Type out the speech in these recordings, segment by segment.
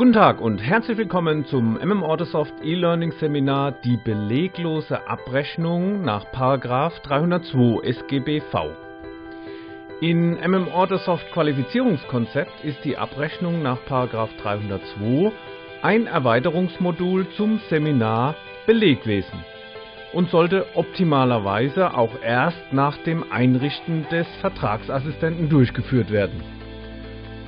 Guten Tag und herzlich willkommen zum MMOrtesoft E-Learning Seminar Die beleglose Abrechnung nach 302 SGBV. In MMOrtesoft Qualifizierungskonzept ist die Abrechnung nach 302 ein Erweiterungsmodul zum Seminar Belegwesen und sollte optimalerweise auch erst nach dem Einrichten des Vertragsassistenten durchgeführt werden.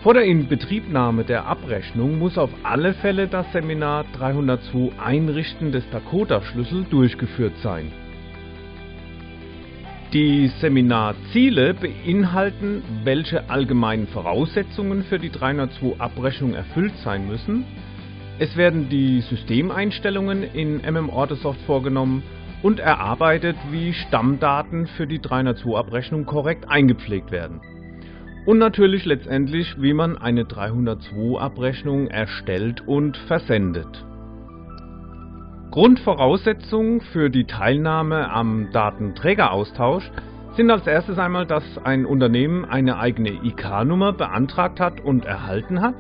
Vor der Inbetriebnahme der Abrechnung muss auf alle Fälle das Seminar 302 Einrichten des Dakota-Schlüssel durchgeführt sein. Die Seminarziele beinhalten, welche allgemeinen Voraussetzungen für die 302 Abrechnung erfüllt sein müssen. Es werden die Systemeinstellungen in MM Ortesoft vorgenommen und erarbeitet, wie Stammdaten für die 302 Abrechnung korrekt eingepflegt werden. Und natürlich letztendlich, wie man eine 302-Abrechnung erstellt und versendet. Grundvoraussetzungen für die Teilnahme am Datenträgeraustausch sind als erstes einmal, dass ein Unternehmen eine eigene IK-Nummer beantragt hat und erhalten hat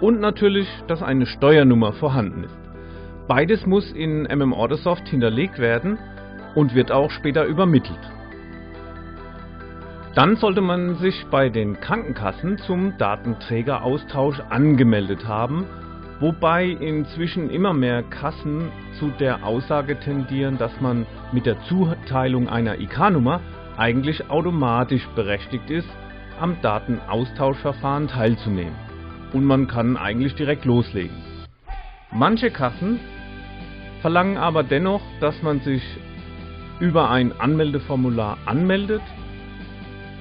und natürlich, dass eine Steuernummer vorhanden ist. Beides muss in MM Ordersoft hinterlegt werden und wird auch später übermittelt. Dann sollte man sich bei den Krankenkassen zum Datenträgeraustausch angemeldet haben, wobei inzwischen immer mehr Kassen zu der Aussage tendieren, dass man mit der Zuteilung einer IK-Nummer eigentlich automatisch berechtigt ist, am Datenaustauschverfahren teilzunehmen. Und man kann eigentlich direkt loslegen. Manche Kassen verlangen aber dennoch, dass man sich über ein Anmeldeformular anmeldet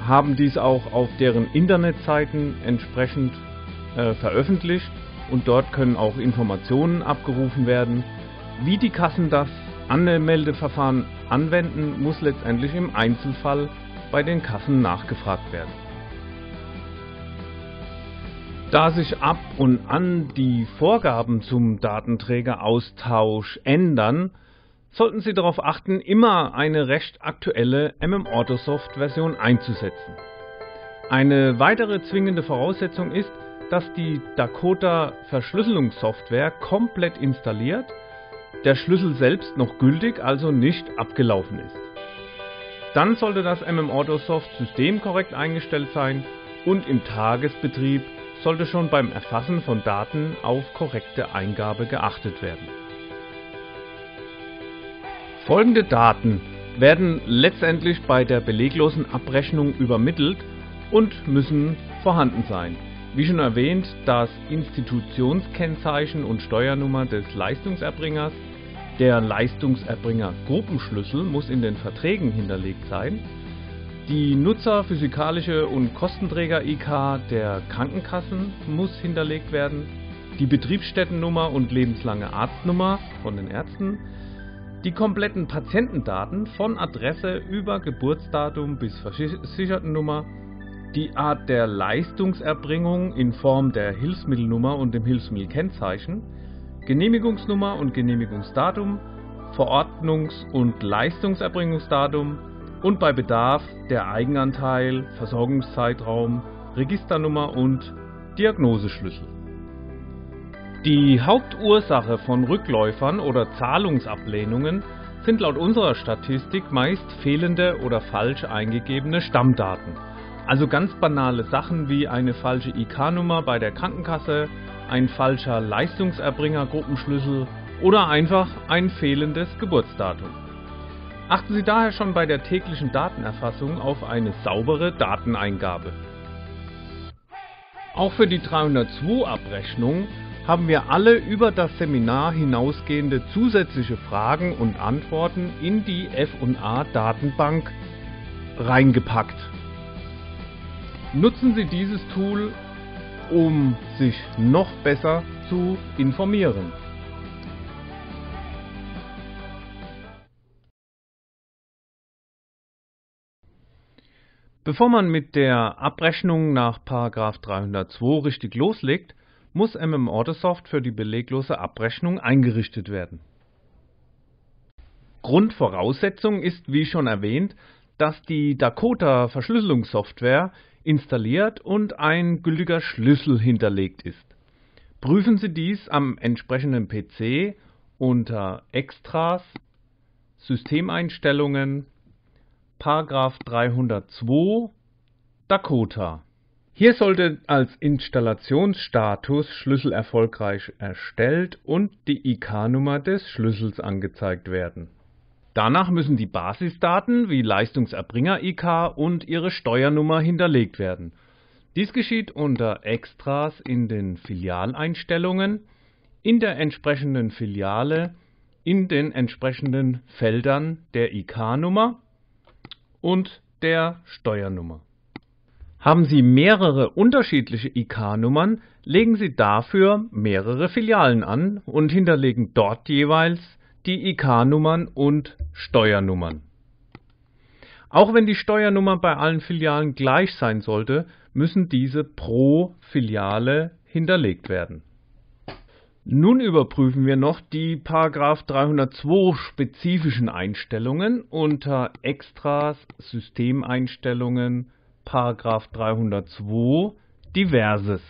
haben dies auch auf deren Internetseiten entsprechend äh, veröffentlicht und dort können auch Informationen abgerufen werden. Wie die Kassen das Anmeldeverfahren anwenden, muss letztendlich im Einzelfall bei den Kassen nachgefragt werden. Da sich ab und an die Vorgaben zum Datenträgeraustausch ändern, sollten Sie darauf achten, immer eine recht aktuelle mmautosoft version einzusetzen. Eine weitere zwingende Voraussetzung ist, dass die Dakota Verschlüsselungssoftware komplett installiert, der Schlüssel selbst noch gültig, also nicht abgelaufen ist. Dann sollte das MMAutosoft System korrekt eingestellt sein und im Tagesbetrieb sollte schon beim Erfassen von Daten auf korrekte Eingabe geachtet werden. Folgende Daten werden letztendlich bei der beleglosen Abrechnung übermittelt und müssen vorhanden sein. Wie schon erwähnt, das Institutionskennzeichen und Steuernummer des Leistungserbringers, der Leistungserbringer Gruppenschlüssel muss in den Verträgen hinterlegt sein, die Nutzer, physikalische und Kostenträger IK der Krankenkassen muss hinterlegt werden, die Betriebsstättennummer und lebenslange Arztnummer von den Ärzten, die kompletten Patientendaten von Adresse über Geburtsdatum bis Versichertennummer, die Art der Leistungserbringung in Form der Hilfsmittelnummer und dem Hilfsmittelkennzeichen, Genehmigungsnummer und Genehmigungsdatum, Verordnungs- und Leistungserbringungsdatum und bei Bedarf der Eigenanteil, Versorgungszeitraum, Registernummer und Diagnoseschlüssel. Die Hauptursache von Rückläufern oder Zahlungsablehnungen sind laut unserer Statistik meist fehlende oder falsch eingegebene Stammdaten. Also ganz banale Sachen wie eine falsche IK-Nummer bei der Krankenkasse, ein falscher Leistungserbringergruppenschlüssel oder einfach ein fehlendes Geburtsdatum. Achten Sie daher schon bei der täglichen Datenerfassung auf eine saubere Dateneingabe. Auch für die 302-Abrechnung haben wir alle über das Seminar hinausgehende zusätzliche Fragen und Antworten in die FA Datenbank reingepackt. Nutzen Sie dieses Tool, um sich noch besser zu informieren. Bevor man mit der Abrechnung nach 302 richtig loslegt, muss MMOrdersoft für die beleglose Abrechnung eingerichtet werden. Grundvoraussetzung ist, wie schon erwähnt, dass die Dakota Verschlüsselungssoftware installiert und ein gültiger Schlüssel hinterlegt ist. Prüfen Sie dies am entsprechenden PC unter Extras, Systemeinstellungen, Paragraph 302 Dakota. Hier sollte als Installationsstatus Schlüssel erfolgreich erstellt und die IK-Nummer des Schlüssels angezeigt werden. Danach müssen die Basisdaten wie Leistungserbringer IK und ihre Steuernummer hinterlegt werden. Dies geschieht unter Extras in den Filialeinstellungen, in der entsprechenden Filiale, in den entsprechenden Feldern der IK-Nummer und der Steuernummer. Haben Sie mehrere unterschiedliche IK-Nummern, legen Sie dafür mehrere Filialen an und hinterlegen dort jeweils die IK-Nummern und Steuernummern. Auch wenn die Steuernummer bei allen Filialen gleich sein sollte, müssen diese pro Filiale hinterlegt werden. Nun überprüfen wir noch die 302 spezifischen Einstellungen unter Extras, Systemeinstellungen Paragraph 302 Diverses.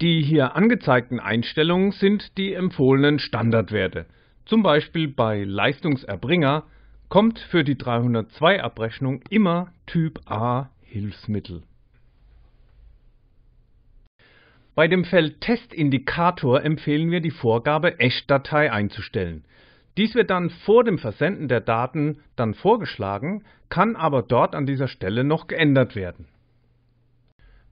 Die hier angezeigten Einstellungen sind die empfohlenen Standardwerte. Zum Beispiel bei Leistungserbringer kommt für die 302 Abrechnung immer Typ A Hilfsmittel. Bei dem Feld Testindikator empfehlen wir die Vorgabe Echtdatei einzustellen. Dies wird dann vor dem Versenden der Daten dann vorgeschlagen, kann aber dort an dieser Stelle noch geändert werden.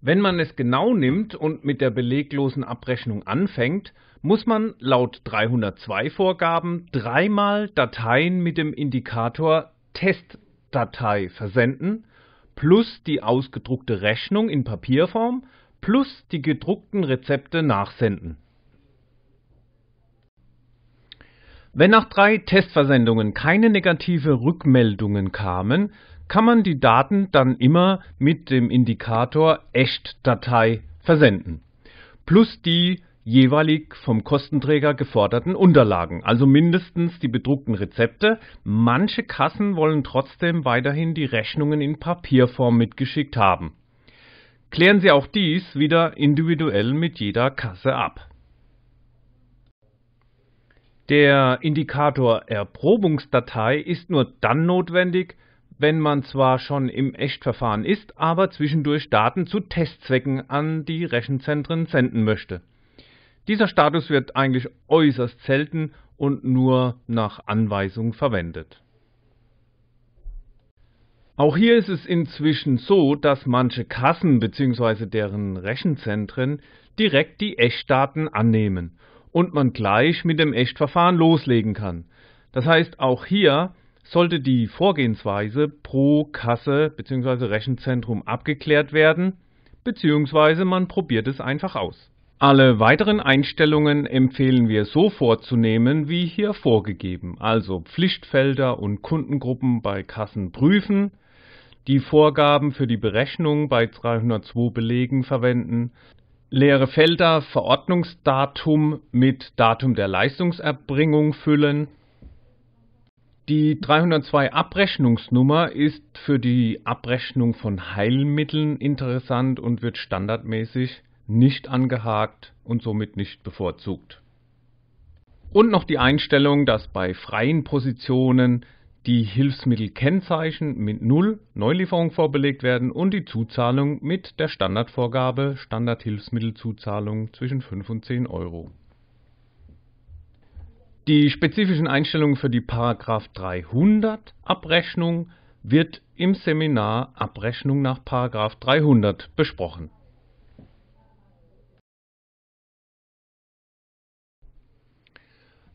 Wenn man es genau nimmt und mit der beleglosen Abrechnung anfängt, muss man laut 302 Vorgaben dreimal Dateien mit dem Indikator Testdatei versenden, plus die ausgedruckte Rechnung in Papierform, plus die gedruckten Rezepte nachsenden. Wenn nach drei Testversendungen keine negative Rückmeldungen kamen, kann man die Daten dann immer mit dem Indikator Echtdatei versenden. Plus die jeweilig vom Kostenträger geforderten Unterlagen, also mindestens die bedruckten Rezepte. Manche Kassen wollen trotzdem weiterhin die Rechnungen in Papierform mitgeschickt haben. Klären Sie auch dies wieder individuell mit jeder Kasse ab. Der Indikator Erprobungsdatei ist nur dann notwendig, wenn man zwar schon im Echtverfahren ist, aber zwischendurch Daten zu Testzwecken an die Rechenzentren senden möchte. Dieser Status wird eigentlich äußerst selten und nur nach Anweisung verwendet. Auch hier ist es inzwischen so, dass manche Kassen bzw. deren Rechenzentren direkt die Echtdaten annehmen und man gleich mit dem Echtverfahren loslegen kann. Das heißt, auch hier sollte die Vorgehensweise pro Kasse bzw. Rechenzentrum abgeklärt werden, bzw. man probiert es einfach aus. Alle weiteren Einstellungen empfehlen wir so vorzunehmen, wie hier vorgegeben, also Pflichtfelder und Kundengruppen bei Kassen prüfen, die Vorgaben für die Berechnung bei 302 Belegen verwenden Leere Felder Verordnungsdatum mit Datum der Leistungserbringung füllen. Die 302 Abrechnungsnummer ist für die Abrechnung von Heilmitteln interessant und wird standardmäßig nicht angehakt und somit nicht bevorzugt. Und noch die Einstellung, dass bei freien Positionen die Hilfsmittelkennzeichen mit Null Neulieferung vorbelegt werden und die Zuzahlung mit der Standardvorgabe Standardhilfsmittelzuzahlung zwischen 5 und 10 Euro. Die spezifischen Einstellungen für die Paragraph 300 Abrechnung wird im Seminar Abrechnung nach Paragraph 300 besprochen.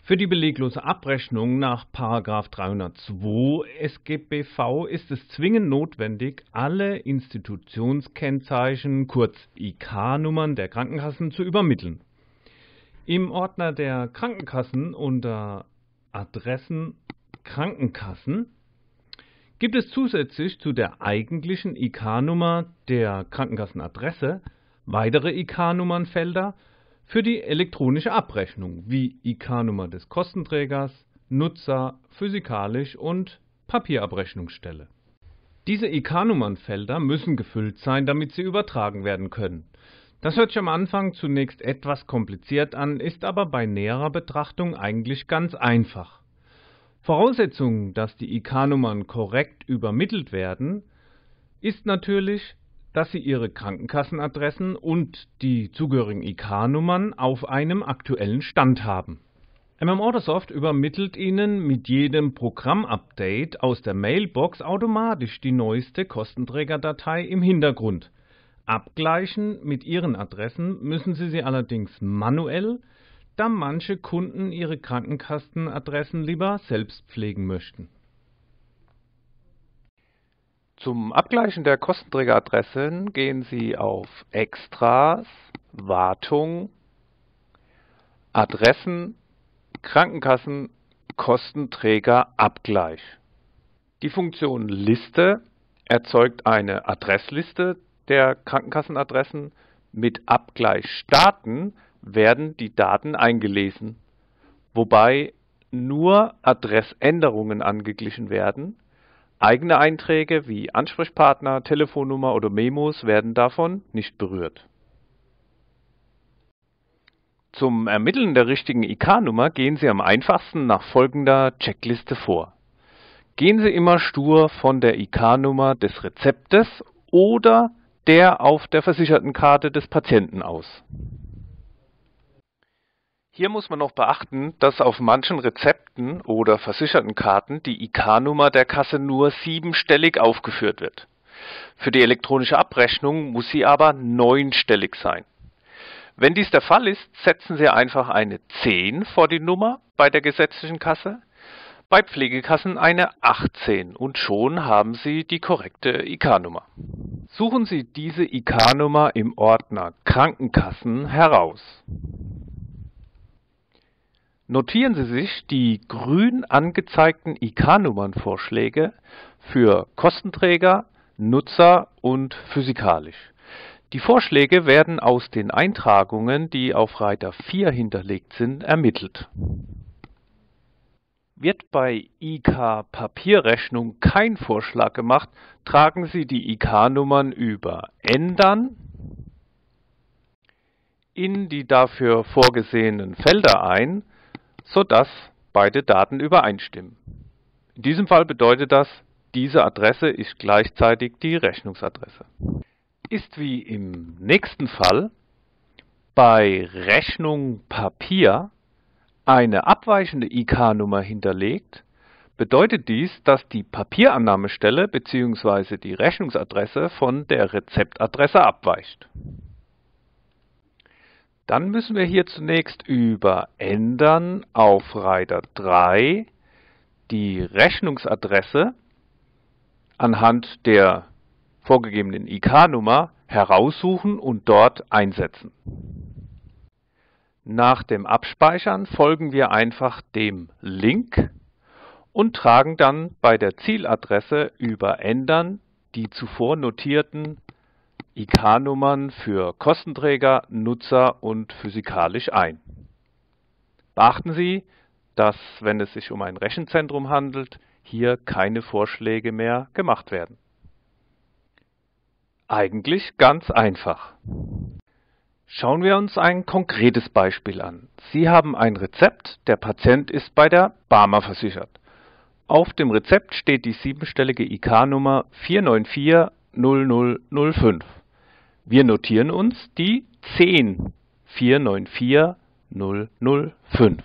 Für die beleglose Abrechnung nach 302 SGBV ist es zwingend notwendig, alle Institutionskennzeichen, kurz IK-Nummern der Krankenkassen zu übermitteln. Im Ordner der Krankenkassen unter Adressen Krankenkassen gibt es zusätzlich zu der eigentlichen IK-Nummer der Krankenkassenadresse weitere IK-Nummernfelder, für die elektronische Abrechnung wie IK-Nummer des Kostenträgers, Nutzer, physikalisch und Papierabrechnungsstelle. Diese IK-Nummernfelder müssen gefüllt sein, damit sie übertragen werden können. Das hört sich am Anfang zunächst etwas kompliziert an, ist aber bei näherer Betrachtung eigentlich ganz einfach. Voraussetzung, dass die IK-Nummern korrekt übermittelt werden, ist natürlich, dass Sie Ihre Krankenkassenadressen und die zugehörigen IK-Nummern auf einem aktuellen Stand haben. MM Ordersoft übermittelt Ihnen mit jedem Programmupdate aus der Mailbox automatisch die neueste Kostenträgerdatei im Hintergrund. Abgleichen mit Ihren Adressen müssen Sie sie allerdings manuell, da manche Kunden ihre Krankenkassenadressen lieber selbst pflegen möchten. Zum Abgleichen der Kostenträgeradressen gehen Sie auf Extras, Wartung, Adressen, Krankenkassen, Kostenträger, Abgleich. Die Funktion Liste erzeugt eine Adressliste der Krankenkassenadressen. Mit Abgleich starten werden die Daten eingelesen, wobei nur Adressänderungen angeglichen werden, Eigene Einträge wie Ansprechpartner, Telefonnummer oder Memos werden davon nicht berührt. Zum Ermitteln der richtigen IK-Nummer gehen Sie am einfachsten nach folgender Checkliste vor. Gehen Sie immer stur von der IK-Nummer des Rezeptes oder der auf der versicherten Karte des Patienten aus. Hier muss man noch beachten, dass auf manchen Rezepten oder versicherten Karten die IK-Nummer der Kasse nur siebenstellig aufgeführt wird. Für die elektronische Abrechnung muss sie aber neunstellig sein. Wenn dies der Fall ist, setzen Sie einfach eine 10 vor die Nummer bei der gesetzlichen Kasse, bei Pflegekassen eine 18 und schon haben Sie die korrekte IK-Nummer. Suchen Sie diese IK-Nummer im Ordner Krankenkassen heraus. Notieren Sie sich die grün angezeigten IK-Nummernvorschläge für Kostenträger, Nutzer und physikalisch. Die Vorschläge werden aus den Eintragungen, die auf Reiter 4 hinterlegt sind, ermittelt. Wird bei IK-Papierrechnung kein Vorschlag gemacht, tragen Sie die IK-Nummern über Ändern in die dafür vorgesehenen Felder ein sodass beide Daten übereinstimmen. In diesem Fall bedeutet das, diese Adresse ist gleichzeitig die Rechnungsadresse. Ist wie im nächsten Fall bei Rechnung Papier eine abweichende IK-Nummer hinterlegt, bedeutet dies, dass die Papierannahmestelle bzw. die Rechnungsadresse von der Rezeptadresse abweicht. Dann müssen wir hier zunächst über Ändern auf Reiter 3 die Rechnungsadresse anhand der vorgegebenen IK-Nummer heraussuchen und dort einsetzen. Nach dem Abspeichern folgen wir einfach dem Link und tragen dann bei der Zieladresse über Ändern die zuvor notierten IK-Nummern für Kostenträger, Nutzer und physikalisch ein. Beachten Sie, dass, wenn es sich um ein Rechenzentrum handelt, hier keine Vorschläge mehr gemacht werden. Eigentlich ganz einfach. Schauen wir uns ein konkretes Beispiel an. Sie haben ein Rezept, der Patient ist bei der Barmer versichert. Auf dem Rezept steht die siebenstellige IK-Nummer 494 0005. Wir notieren uns die 10 494005.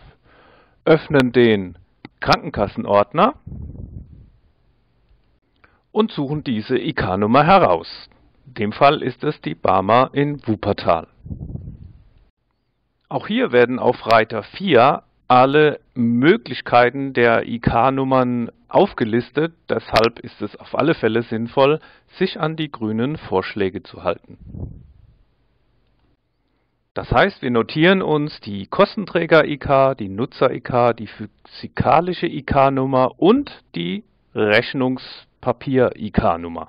Öffnen den Krankenkassenordner und suchen diese IK-Nummer heraus. In dem Fall ist es die Barmer in Wuppertal. Auch hier werden auf Reiter 4 alle Möglichkeiten der IK-Nummern aufgelistet. Deshalb ist es auf alle Fälle sinnvoll, sich an die grünen Vorschläge zu halten. Das heißt, wir notieren uns die Kostenträger-IK, die Nutzer-IK, die physikalische IK-Nummer und die Rechnungspapier-IK-Nummer.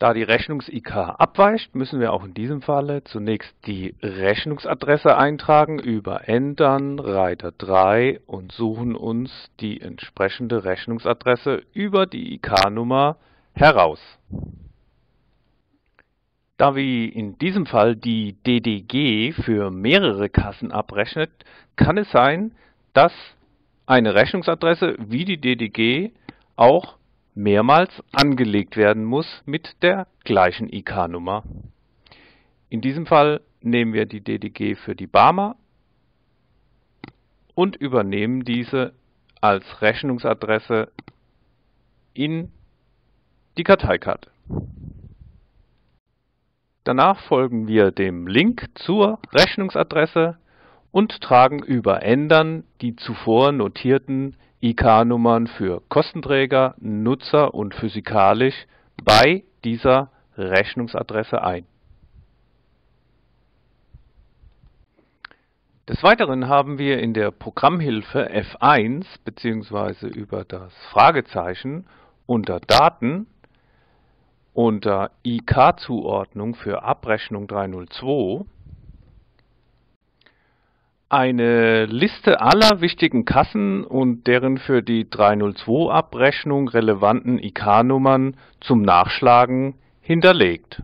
Da die Rechnungs-IK abweicht, müssen wir auch in diesem Falle zunächst die Rechnungsadresse eintragen über Entern, Reiter 3 und suchen uns die entsprechende Rechnungsadresse über die IK-Nummer heraus. Da wie in diesem Fall die DDG für mehrere Kassen abrechnet, kann es sein, dass eine Rechnungsadresse wie die DDG auch mehrmals angelegt werden muss mit der gleichen IK-Nummer. In diesem Fall nehmen wir die DDG für die Barmer und übernehmen diese als Rechnungsadresse in die Karteikarte. Danach folgen wir dem Link zur Rechnungsadresse und tragen über Ändern die zuvor notierten IK-Nummern für Kostenträger, Nutzer und physikalisch bei dieser Rechnungsadresse ein. Des Weiteren haben wir in der Programmhilfe F1 bzw. über das Fragezeichen unter Daten unter IK-Zuordnung für Abrechnung 302 eine Liste aller wichtigen Kassen und deren für die 302-Abrechnung relevanten IK-Nummern zum Nachschlagen hinterlegt.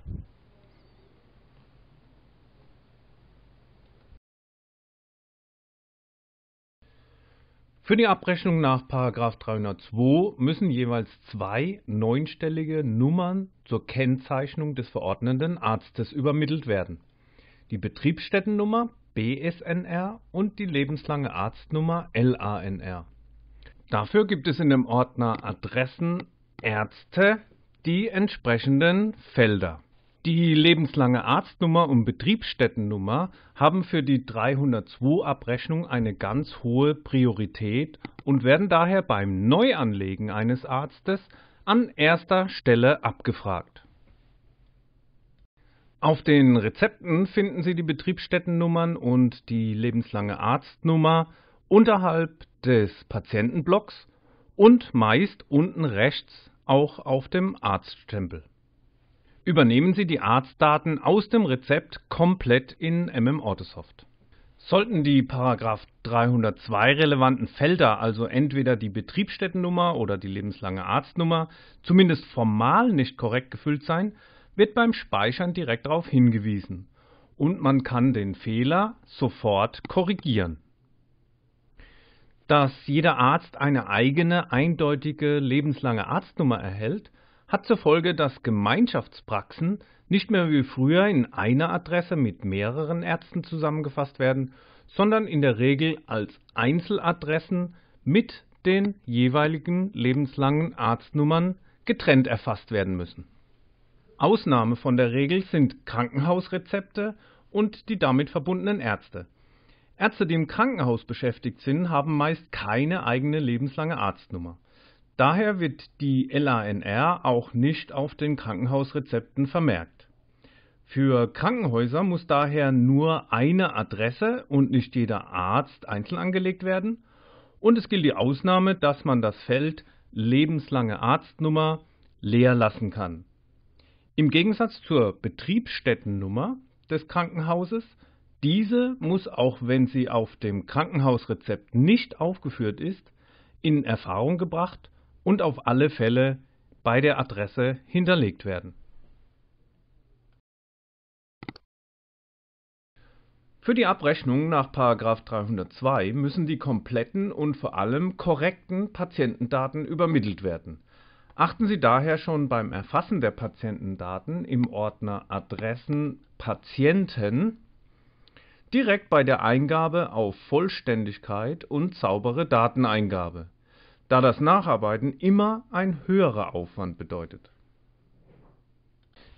Für die Abrechnung nach 302 müssen jeweils zwei neunstellige Nummern zur Kennzeichnung des verordnenden Arztes übermittelt werden. Die Betriebsstättennummer BSNR und die lebenslange Arztnummer LANR. Dafür gibt es in dem Ordner Adressen Ärzte die entsprechenden Felder. Die lebenslange Arztnummer und Betriebsstättennummer haben für die 302-Abrechnung eine ganz hohe Priorität und werden daher beim Neuanlegen eines Arztes an erster Stelle abgefragt. Auf den Rezepten finden Sie die Betriebsstättennummern und die lebenslange Arztnummer unterhalb des Patientenblocks und meist unten rechts auch auf dem Arztstempel. Übernehmen Sie die Arztdaten aus dem Rezept komplett in MM Autosoft. Sollten die 302 relevanten Felder, also entweder die Betriebsstättennummer oder die lebenslange Arztnummer, zumindest formal nicht korrekt gefüllt sein, wird beim Speichern direkt darauf hingewiesen und man kann den Fehler sofort korrigieren. Dass jeder Arzt eine eigene, eindeutige, lebenslange Arztnummer erhält, hat zur Folge, dass Gemeinschaftspraxen nicht mehr wie früher in einer Adresse mit mehreren Ärzten zusammengefasst werden, sondern in der Regel als Einzeladressen mit den jeweiligen lebenslangen Arztnummern getrennt erfasst werden müssen. Ausnahme von der Regel sind Krankenhausrezepte und die damit verbundenen Ärzte. Ärzte, die im Krankenhaus beschäftigt sind, haben meist keine eigene lebenslange Arztnummer. Daher wird die LANR auch nicht auf den Krankenhausrezepten vermerkt. Für Krankenhäuser muss daher nur eine Adresse und nicht jeder Arzt einzeln angelegt werden. Und es gilt die Ausnahme, dass man das Feld lebenslange Arztnummer leer lassen kann. Im Gegensatz zur Betriebsstättennummer des Krankenhauses, diese muss auch wenn sie auf dem Krankenhausrezept nicht aufgeführt ist, in Erfahrung gebracht und auf alle Fälle bei der Adresse hinterlegt werden. Für die Abrechnung nach 302 müssen die kompletten und vor allem korrekten Patientendaten übermittelt werden Achten Sie daher schon beim Erfassen der Patientendaten im Ordner Adressen Patienten direkt bei der Eingabe auf Vollständigkeit und saubere Dateneingabe, da das Nacharbeiten immer ein höherer Aufwand bedeutet.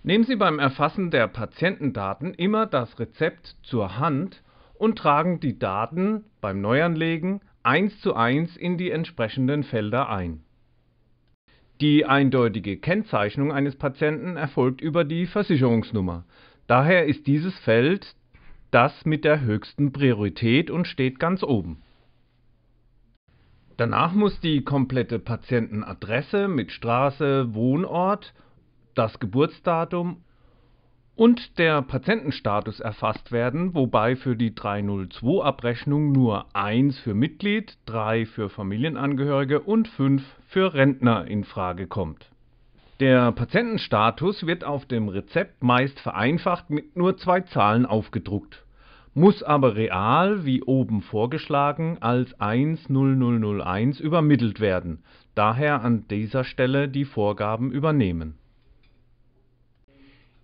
Nehmen Sie beim Erfassen der Patientendaten immer das Rezept zur Hand und tragen die Daten beim Neuanlegen eins zu eins in die entsprechenden Felder ein. Die eindeutige Kennzeichnung eines Patienten erfolgt über die Versicherungsnummer. Daher ist dieses Feld das mit der höchsten Priorität und steht ganz oben. Danach muss die komplette Patientenadresse mit Straße, Wohnort, das Geburtsdatum und der Patientenstatus erfasst werden, wobei für die 302-Abrechnung nur 1 für Mitglied, 3 für Familienangehörige und 5 für Rentner in Frage kommt. Der Patientenstatus wird auf dem Rezept meist vereinfacht mit nur zwei Zahlen aufgedruckt, muss aber real, wie oben vorgeschlagen, als 10001 übermittelt werden, daher an dieser Stelle die Vorgaben übernehmen.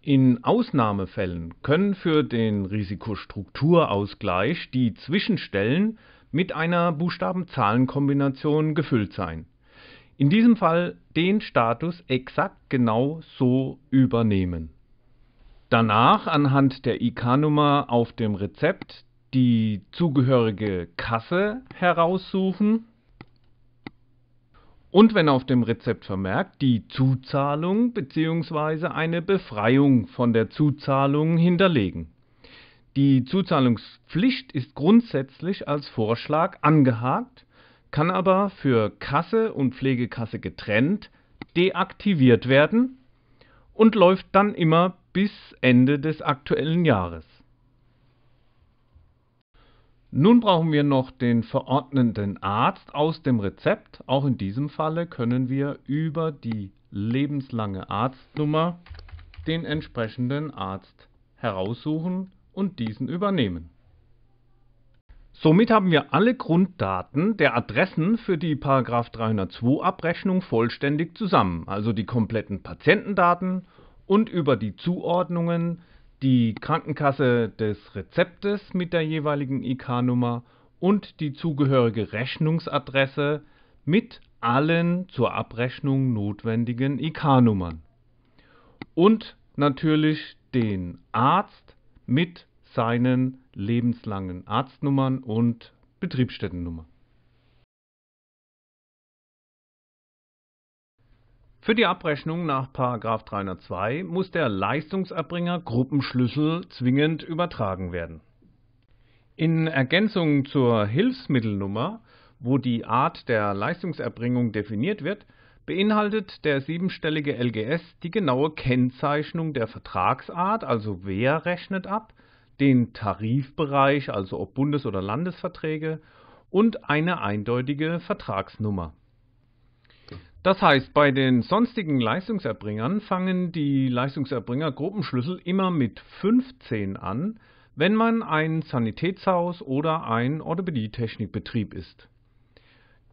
In Ausnahmefällen können für den Risikostrukturausgleich die Zwischenstellen mit einer Buchstaben-Zahlen-Kombination gefüllt sein in diesem Fall den Status exakt genau so übernehmen. Danach anhand der IK-Nummer auf dem Rezept die zugehörige Kasse heraussuchen und wenn auf dem Rezept vermerkt, die Zuzahlung bzw. eine Befreiung von der Zuzahlung hinterlegen. Die Zuzahlungspflicht ist grundsätzlich als Vorschlag angehakt kann aber für Kasse und Pflegekasse getrennt deaktiviert werden und läuft dann immer bis Ende des aktuellen Jahres. Nun brauchen wir noch den verordnenden Arzt aus dem Rezept. Auch in diesem Falle können wir über die lebenslange Arztnummer den entsprechenden Arzt heraussuchen und diesen übernehmen. Somit haben wir alle Grunddaten der Adressen für die 302 Abrechnung vollständig zusammen, also die kompletten Patientendaten und über die Zuordnungen die Krankenkasse des Rezeptes mit der jeweiligen IK-Nummer und die zugehörige Rechnungsadresse mit allen zur Abrechnung notwendigen IK-Nummern. Und natürlich den Arzt mit seinen lebenslangen Arztnummern und Betriebsstättennummer. Für die Abrechnung nach 302 muss der Leistungserbringer Gruppenschlüssel zwingend übertragen werden. In Ergänzung zur Hilfsmittelnummer, wo die Art der Leistungserbringung definiert wird, beinhaltet der siebenstellige LGS die genaue Kennzeichnung der Vertragsart, also wer rechnet ab, den Tarifbereich, also ob Bundes- oder Landesverträge, und eine eindeutige Vertragsnummer. Das heißt, bei den sonstigen Leistungserbringern fangen die Leistungserbringer Gruppenschlüssel immer mit 15 an, wenn man ein Sanitätshaus oder ein Orthopädie-Technikbetrieb ist.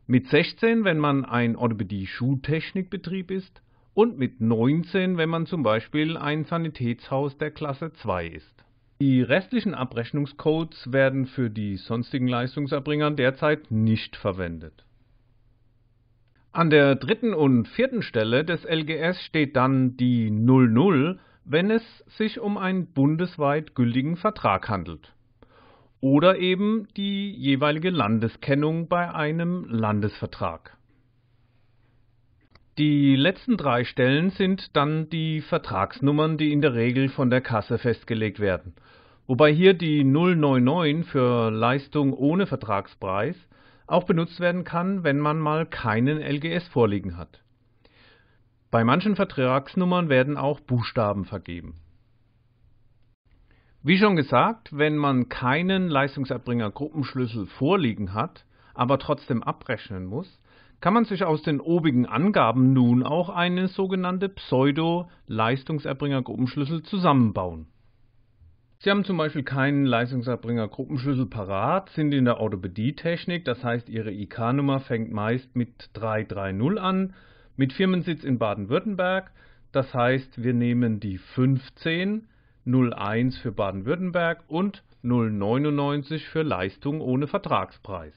Mit 16, wenn man ein Orthopädie-Schuhtechnikbetrieb ist und mit 19, wenn man zum Beispiel ein Sanitätshaus der Klasse 2 ist. Die restlichen Abrechnungscodes werden für die sonstigen Leistungserbringer derzeit nicht verwendet. An der dritten und vierten Stelle des LGS steht dann die 00, wenn es sich um einen bundesweit gültigen Vertrag handelt. Oder eben die jeweilige Landeskennung bei einem Landesvertrag. Die letzten drei Stellen sind dann die Vertragsnummern, die in der Regel von der Kasse festgelegt werden. Wobei hier die 099 für Leistung ohne Vertragspreis auch benutzt werden kann, wenn man mal keinen LGS vorliegen hat. Bei manchen Vertragsnummern werden auch Buchstaben vergeben. Wie schon gesagt, wenn man keinen Leistungserbringer Gruppenschlüssel vorliegen hat, aber trotzdem abrechnen muss, kann man sich aus den obigen Angaben nun auch eine sogenannte pseudo leistungserbringer gruppenschlüssel zusammenbauen. Sie haben zum Beispiel keinen Leistungserbringer-Gruppenschlüssel parat, sind in der Orthopädietechnik, das heißt Ihre IK-Nummer fängt meist mit 330 an, mit Firmensitz in Baden-Württemberg, das heißt wir nehmen die 15, 01 für Baden-Württemberg und 099 für Leistung ohne Vertragspreis.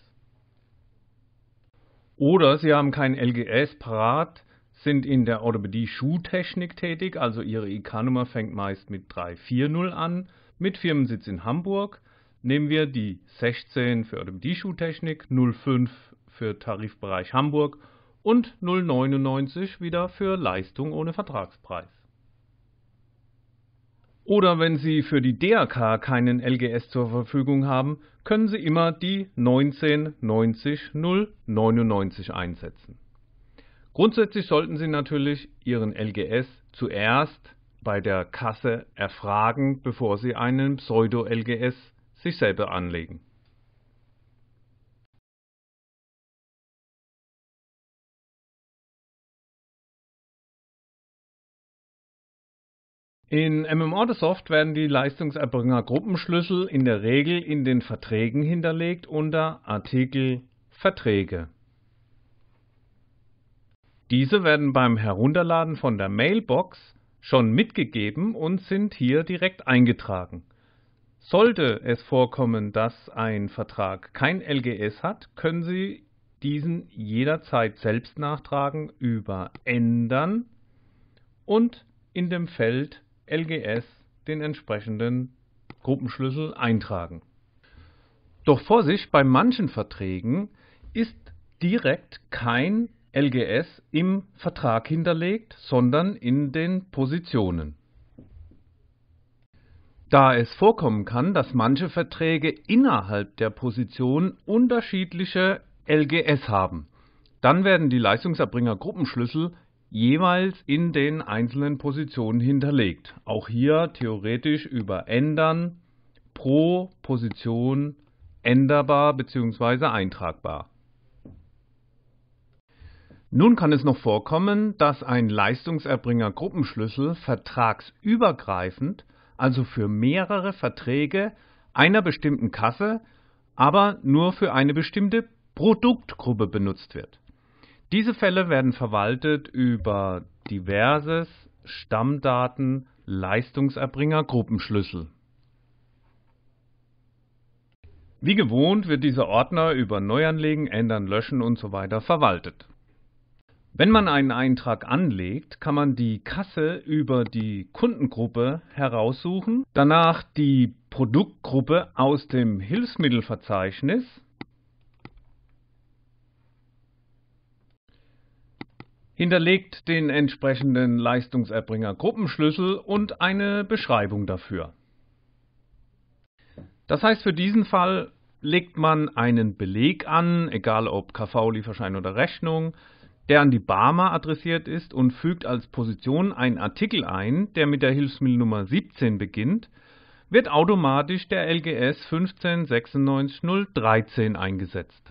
Oder Sie haben kein LGS parat, sind in der Orthopädie-Schuhtechnik tätig, also Ihre IK-Nummer fängt meist mit 340 an, mit Firmensitz in Hamburg. Nehmen wir die 16 für Orthopädie-Schuhtechnik, 05 für Tarifbereich Hamburg und 099 wieder für Leistung ohne Vertragspreis. Oder wenn Sie für die DAK keinen LGS zur Verfügung haben, können Sie immer die 1990099 einsetzen. Grundsätzlich sollten Sie natürlich Ihren LGS zuerst bei der Kasse erfragen, bevor Sie einen Pseudo-LGS sich selber anlegen. In MMORTosoft werden die Leistungserbringer Gruppenschlüssel in der Regel in den Verträgen hinterlegt unter Artikel Verträge. Diese werden beim Herunterladen von der Mailbox schon mitgegeben und sind hier direkt eingetragen. Sollte es vorkommen, dass ein Vertrag kein LGS hat, können Sie diesen jederzeit selbst nachtragen über Ändern und in dem Feld LGS den entsprechenden Gruppenschlüssel eintragen. Doch Vorsicht, bei manchen Verträgen ist direkt kein LGS im Vertrag hinterlegt, sondern in den Positionen. Da es vorkommen kann, dass manche Verträge innerhalb der Position unterschiedliche LGS haben, dann werden die Leistungserbringergruppenschlüssel jeweils in den einzelnen Positionen hinterlegt. Auch hier theoretisch über Ändern pro Position änderbar bzw. eintragbar. Nun kann es noch vorkommen, dass ein Leistungserbringer Gruppenschlüssel vertragsübergreifend, also für mehrere Verträge einer bestimmten Kasse, aber nur für eine bestimmte Produktgruppe benutzt wird. Diese Fälle werden verwaltet über diverses Stammdaten Leistungserbringer Gruppenschlüssel. Wie gewohnt wird dieser Ordner über Neuanlegen, Ändern, Löschen usw. So verwaltet. Wenn man einen Eintrag anlegt, kann man die Kasse über die Kundengruppe heraussuchen, danach die Produktgruppe aus dem Hilfsmittelverzeichnis Hinterlegt den entsprechenden Leistungserbringer Gruppenschlüssel und eine Beschreibung dafür. Das heißt, für diesen Fall legt man einen Beleg an, egal ob KV, Lieferschein oder Rechnung, der an die Barmer adressiert ist und fügt als Position einen Artikel ein, der mit der Hilfsmittelnummer 17 beginnt, wird automatisch der LGS 1596013 eingesetzt.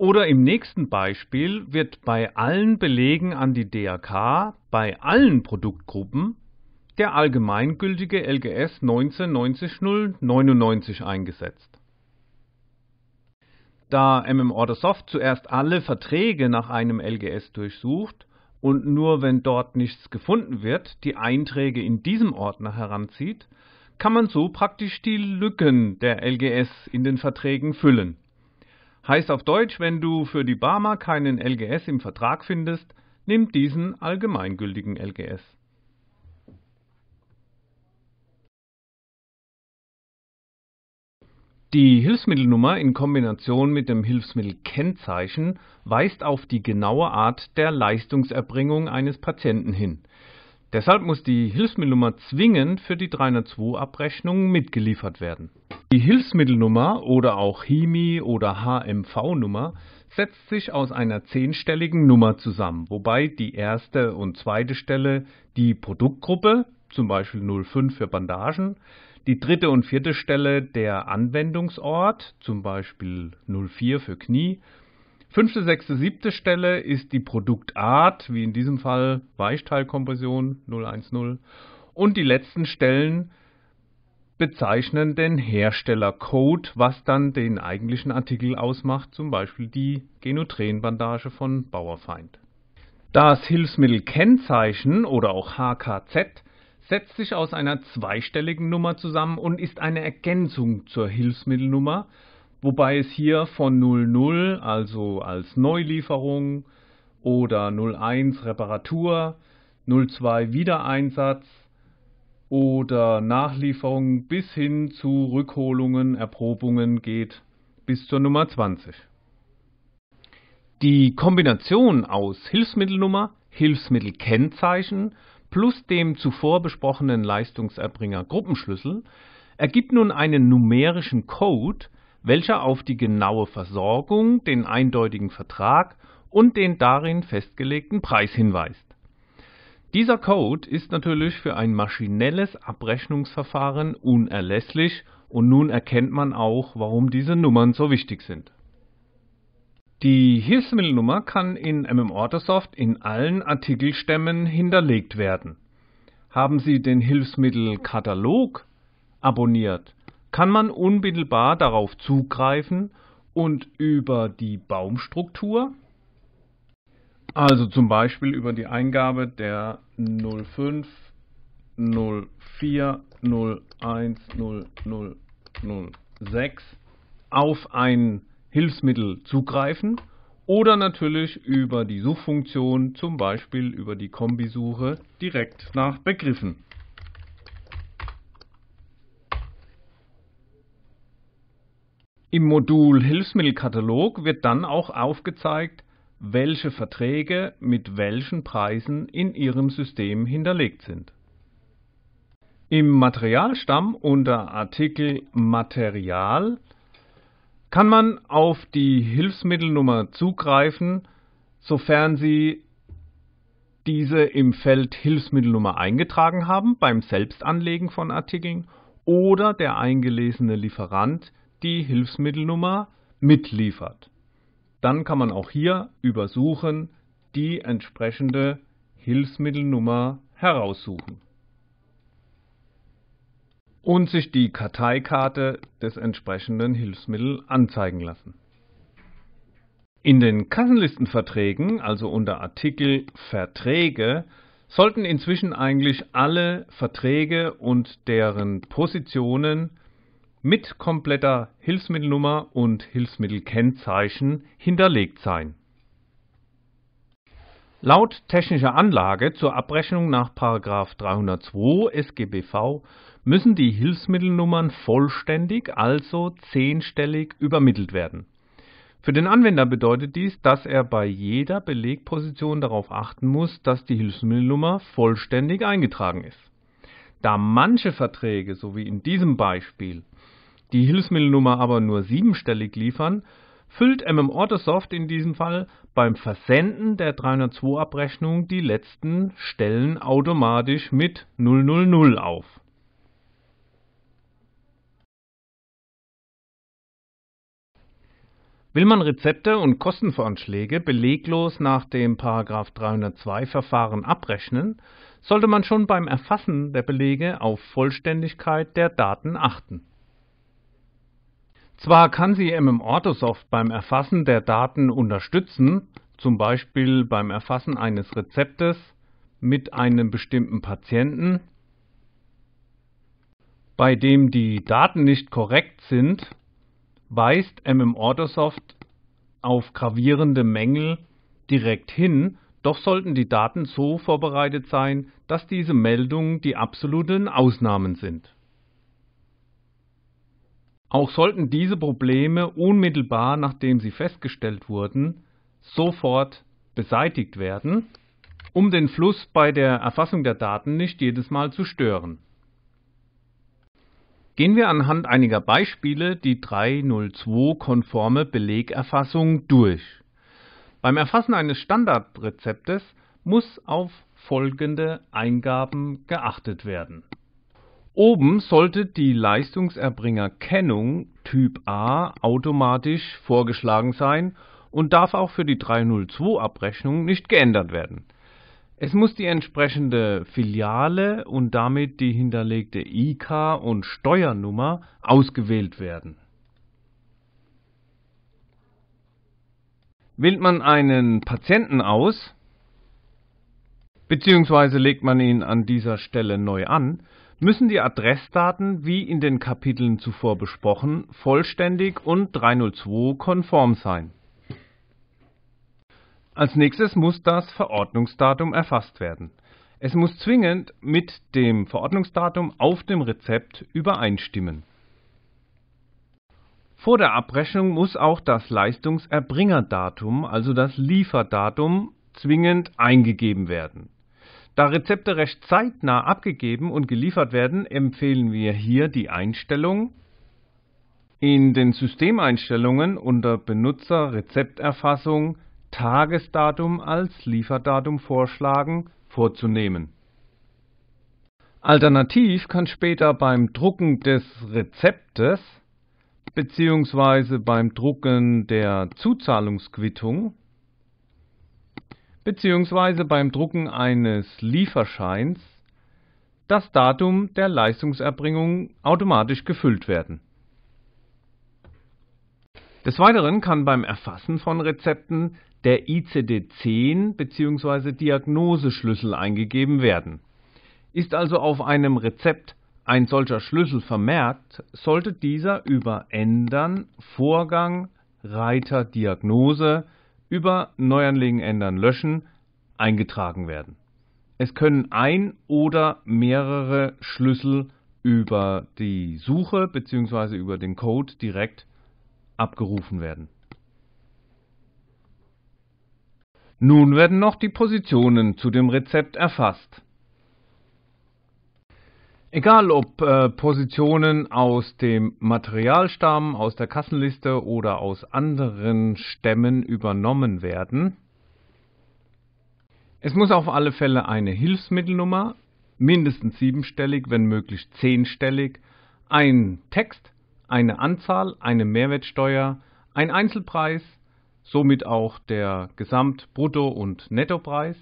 Oder im nächsten Beispiel wird bei allen Belegen an die DAK bei allen Produktgruppen der allgemeingültige LGS 1990-099 eingesetzt. Da MM MMOrderSoft zuerst alle Verträge nach einem LGS durchsucht und nur wenn dort nichts gefunden wird, die Einträge in diesem Ordner heranzieht, kann man so praktisch die Lücken der LGS in den Verträgen füllen. Heißt auf Deutsch, wenn du für die Barmer keinen LGS im Vertrag findest, nimm diesen allgemeingültigen LGS. Die Hilfsmittelnummer in Kombination mit dem Hilfsmittelkennzeichen weist auf die genaue Art der Leistungserbringung eines Patienten hin. Deshalb muss die Hilfsmittelnummer zwingend für die 302-Abrechnung mitgeliefert werden. Die Hilfsmittelnummer oder auch HIMI oder HMV-Nummer setzt sich aus einer zehnstelligen Nummer zusammen, wobei die erste und zweite Stelle die Produktgruppe, zum Beispiel 05 für Bandagen, die dritte und vierte Stelle der Anwendungsort, zum Beispiel 04 für Knie Fünfte, sechste, siebte Stelle ist die Produktart, wie in diesem Fall Weichteilkompression 010. Und die letzten Stellen bezeichnen den Herstellercode, was dann den eigentlichen Artikel ausmacht, zum Beispiel die Genotrenbandage von Bauerfeind. Das Hilfsmittelkennzeichen oder auch HKZ setzt sich aus einer zweistelligen Nummer zusammen und ist eine Ergänzung zur Hilfsmittelnummer, wobei es hier von 00, also als Neulieferung oder 01 Reparatur, 02 Wiedereinsatz oder Nachlieferung bis hin zu Rückholungen, Erprobungen geht bis zur Nummer 20. Die Kombination aus Hilfsmittelnummer, Hilfsmittelkennzeichen plus dem zuvor besprochenen Leistungserbringer Gruppenschlüssel ergibt nun einen numerischen Code, welcher auf die genaue Versorgung, den eindeutigen Vertrag und den darin festgelegten Preis hinweist. Dieser Code ist natürlich für ein maschinelles Abrechnungsverfahren unerlässlich und nun erkennt man auch, warum diese Nummern so wichtig sind. Die Hilfsmittelnummer kann in MMOrdersoft in allen Artikelstämmen hinterlegt werden. Haben Sie den Hilfsmittelkatalog abonniert, kann man unmittelbar darauf zugreifen und über die Baumstruktur, also zum Beispiel über die Eingabe der 05, 04, 01, 00, 06 auf ein Hilfsmittel zugreifen oder natürlich über die Suchfunktion, zum Beispiel über die Kombisuche direkt nach Begriffen. Im Modul Hilfsmittelkatalog wird dann auch aufgezeigt, welche Verträge mit welchen Preisen in Ihrem System hinterlegt sind. Im Materialstamm unter Artikel Material kann man auf die Hilfsmittelnummer zugreifen, sofern Sie diese im Feld Hilfsmittelnummer eingetragen haben beim Selbstanlegen von Artikeln oder der eingelesene Lieferant die Hilfsmittelnummer mitliefert. Dann kann man auch hier über Suchen die entsprechende Hilfsmittelnummer heraussuchen und sich die Karteikarte des entsprechenden Hilfsmittels anzeigen lassen. In den Kassenlistenverträgen, also unter Artikel Verträge, sollten inzwischen eigentlich alle Verträge und deren Positionen mit kompletter Hilfsmittelnummer und Hilfsmittelkennzeichen hinterlegt sein. Laut technischer Anlage zur Abrechnung nach 302 SGBV müssen die Hilfsmittelnummern vollständig, also zehnstellig, übermittelt werden. Für den Anwender bedeutet dies, dass er bei jeder Belegposition darauf achten muss, dass die Hilfsmittelnummer vollständig eingetragen ist. Da manche Verträge, so wie in diesem Beispiel, die Hilfsmittelnummer aber nur siebenstellig liefern, füllt MM Ortesoft in diesem Fall beim Versenden der 302-Abrechnung die letzten Stellen automatisch mit 000 auf. Will man Rezepte und Kostenvoranschläge beleglos nach dem 302 Verfahren abrechnen, sollte man schon beim Erfassen der Belege auf Vollständigkeit der Daten achten zwar kann sie MMOrthosoft beim Erfassen der Daten unterstützen, zum Beispiel beim Erfassen eines Rezeptes mit einem bestimmten Patienten, bei dem die Daten nicht korrekt sind, weist MMOrthosoft auf gravierende Mängel direkt hin, doch sollten die Daten so vorbereitet sein, dass diese Meldungen die absoluten Ausnahmen sind. Auch sollten diese Probleme unmittelbar, nachdem sie festgestellt wurden, sofort beseitigt werden, um den Fluss bei der Erfassung der Daten nicht jedes Mal zu stören. Gehen wir anhand einiger Beispiele die 302-konforme Belegerfassung durch. Beim Erfassen eines Standardrezeptes muss auf folgende Eingaben geachtet werden. Oben sollte die Leistungserbringerkennung Typ A automatisch vorgeschlagen sein und darf auch für die 302-Abrechnung nicht geändert werden. Es muss die entsprechende Filiale und damit die hinterlegte IK und Steuernummer ausgewählt werden. Wählt man einen Patienten aus, beziehungsweise legt man ihn an dieser Stelle neu an, müssen die Adressdaten, wie in den Kapiteln zuvor besprochen, vollständig und 302 konform sein. Als nächstes muss das Verordnungsdatum erfasst werden. Es muss zwingend mit dem Verordnungsdatum auf dem Rezept übereinstimmen. Vor der Abrechnung muss auch das Leistungserbringerdatum, also das Lieferdatum, zwingend eingegeben werden. Da Rezepte recht zeitnah abgegeben und geliefert werden, empfehlen wir hier die Einstellung. In den Systemeinstellungen unter Benutzer Rezepterfassung Tagesdatum als Lieferdatum vorschlagen vorzunehmen. Alternativ kann später beim Drucken des Rezeptes bzw. beim Drucken der Zuzahlungsquittung beziehungsweise beim Drucken eines Lieferscheins das Datum der Leistungserbringung automatisch gefüllt werden. Des Weiteren kann beim Erfassen von Rezepten der ICD-10 bzw. Diagnoseschlüssel eingegeben werden. Ist also auf einem Rezept ein solcher Schlüssel vermerkt, sollte dieser über Ändern, Vorgang, Reiter Diagnose über Neuanlegen ändern, löschen eingetragen werden. Es können ein oder mehrere Schlüssel über die Suche bzw. über den Code direkt abgerufen werden. Nun werden noch die Positionen zu dem Rezept erfasst. Egal ob äh, Positionen aus dem Materialstamm, aus der Kassenliste oder aus anderen Stämmen übernommen werden, es muss auf alle Fälle eine Hilfsmittelnummer, mindestens siebenstellig, wenn möglich zehnstellig, ein Text, eine Anzahl, eine Mehrwertsteuer, ein Einzelpreis, somit auch der Gesamt-, Brutto- und Nettopreis,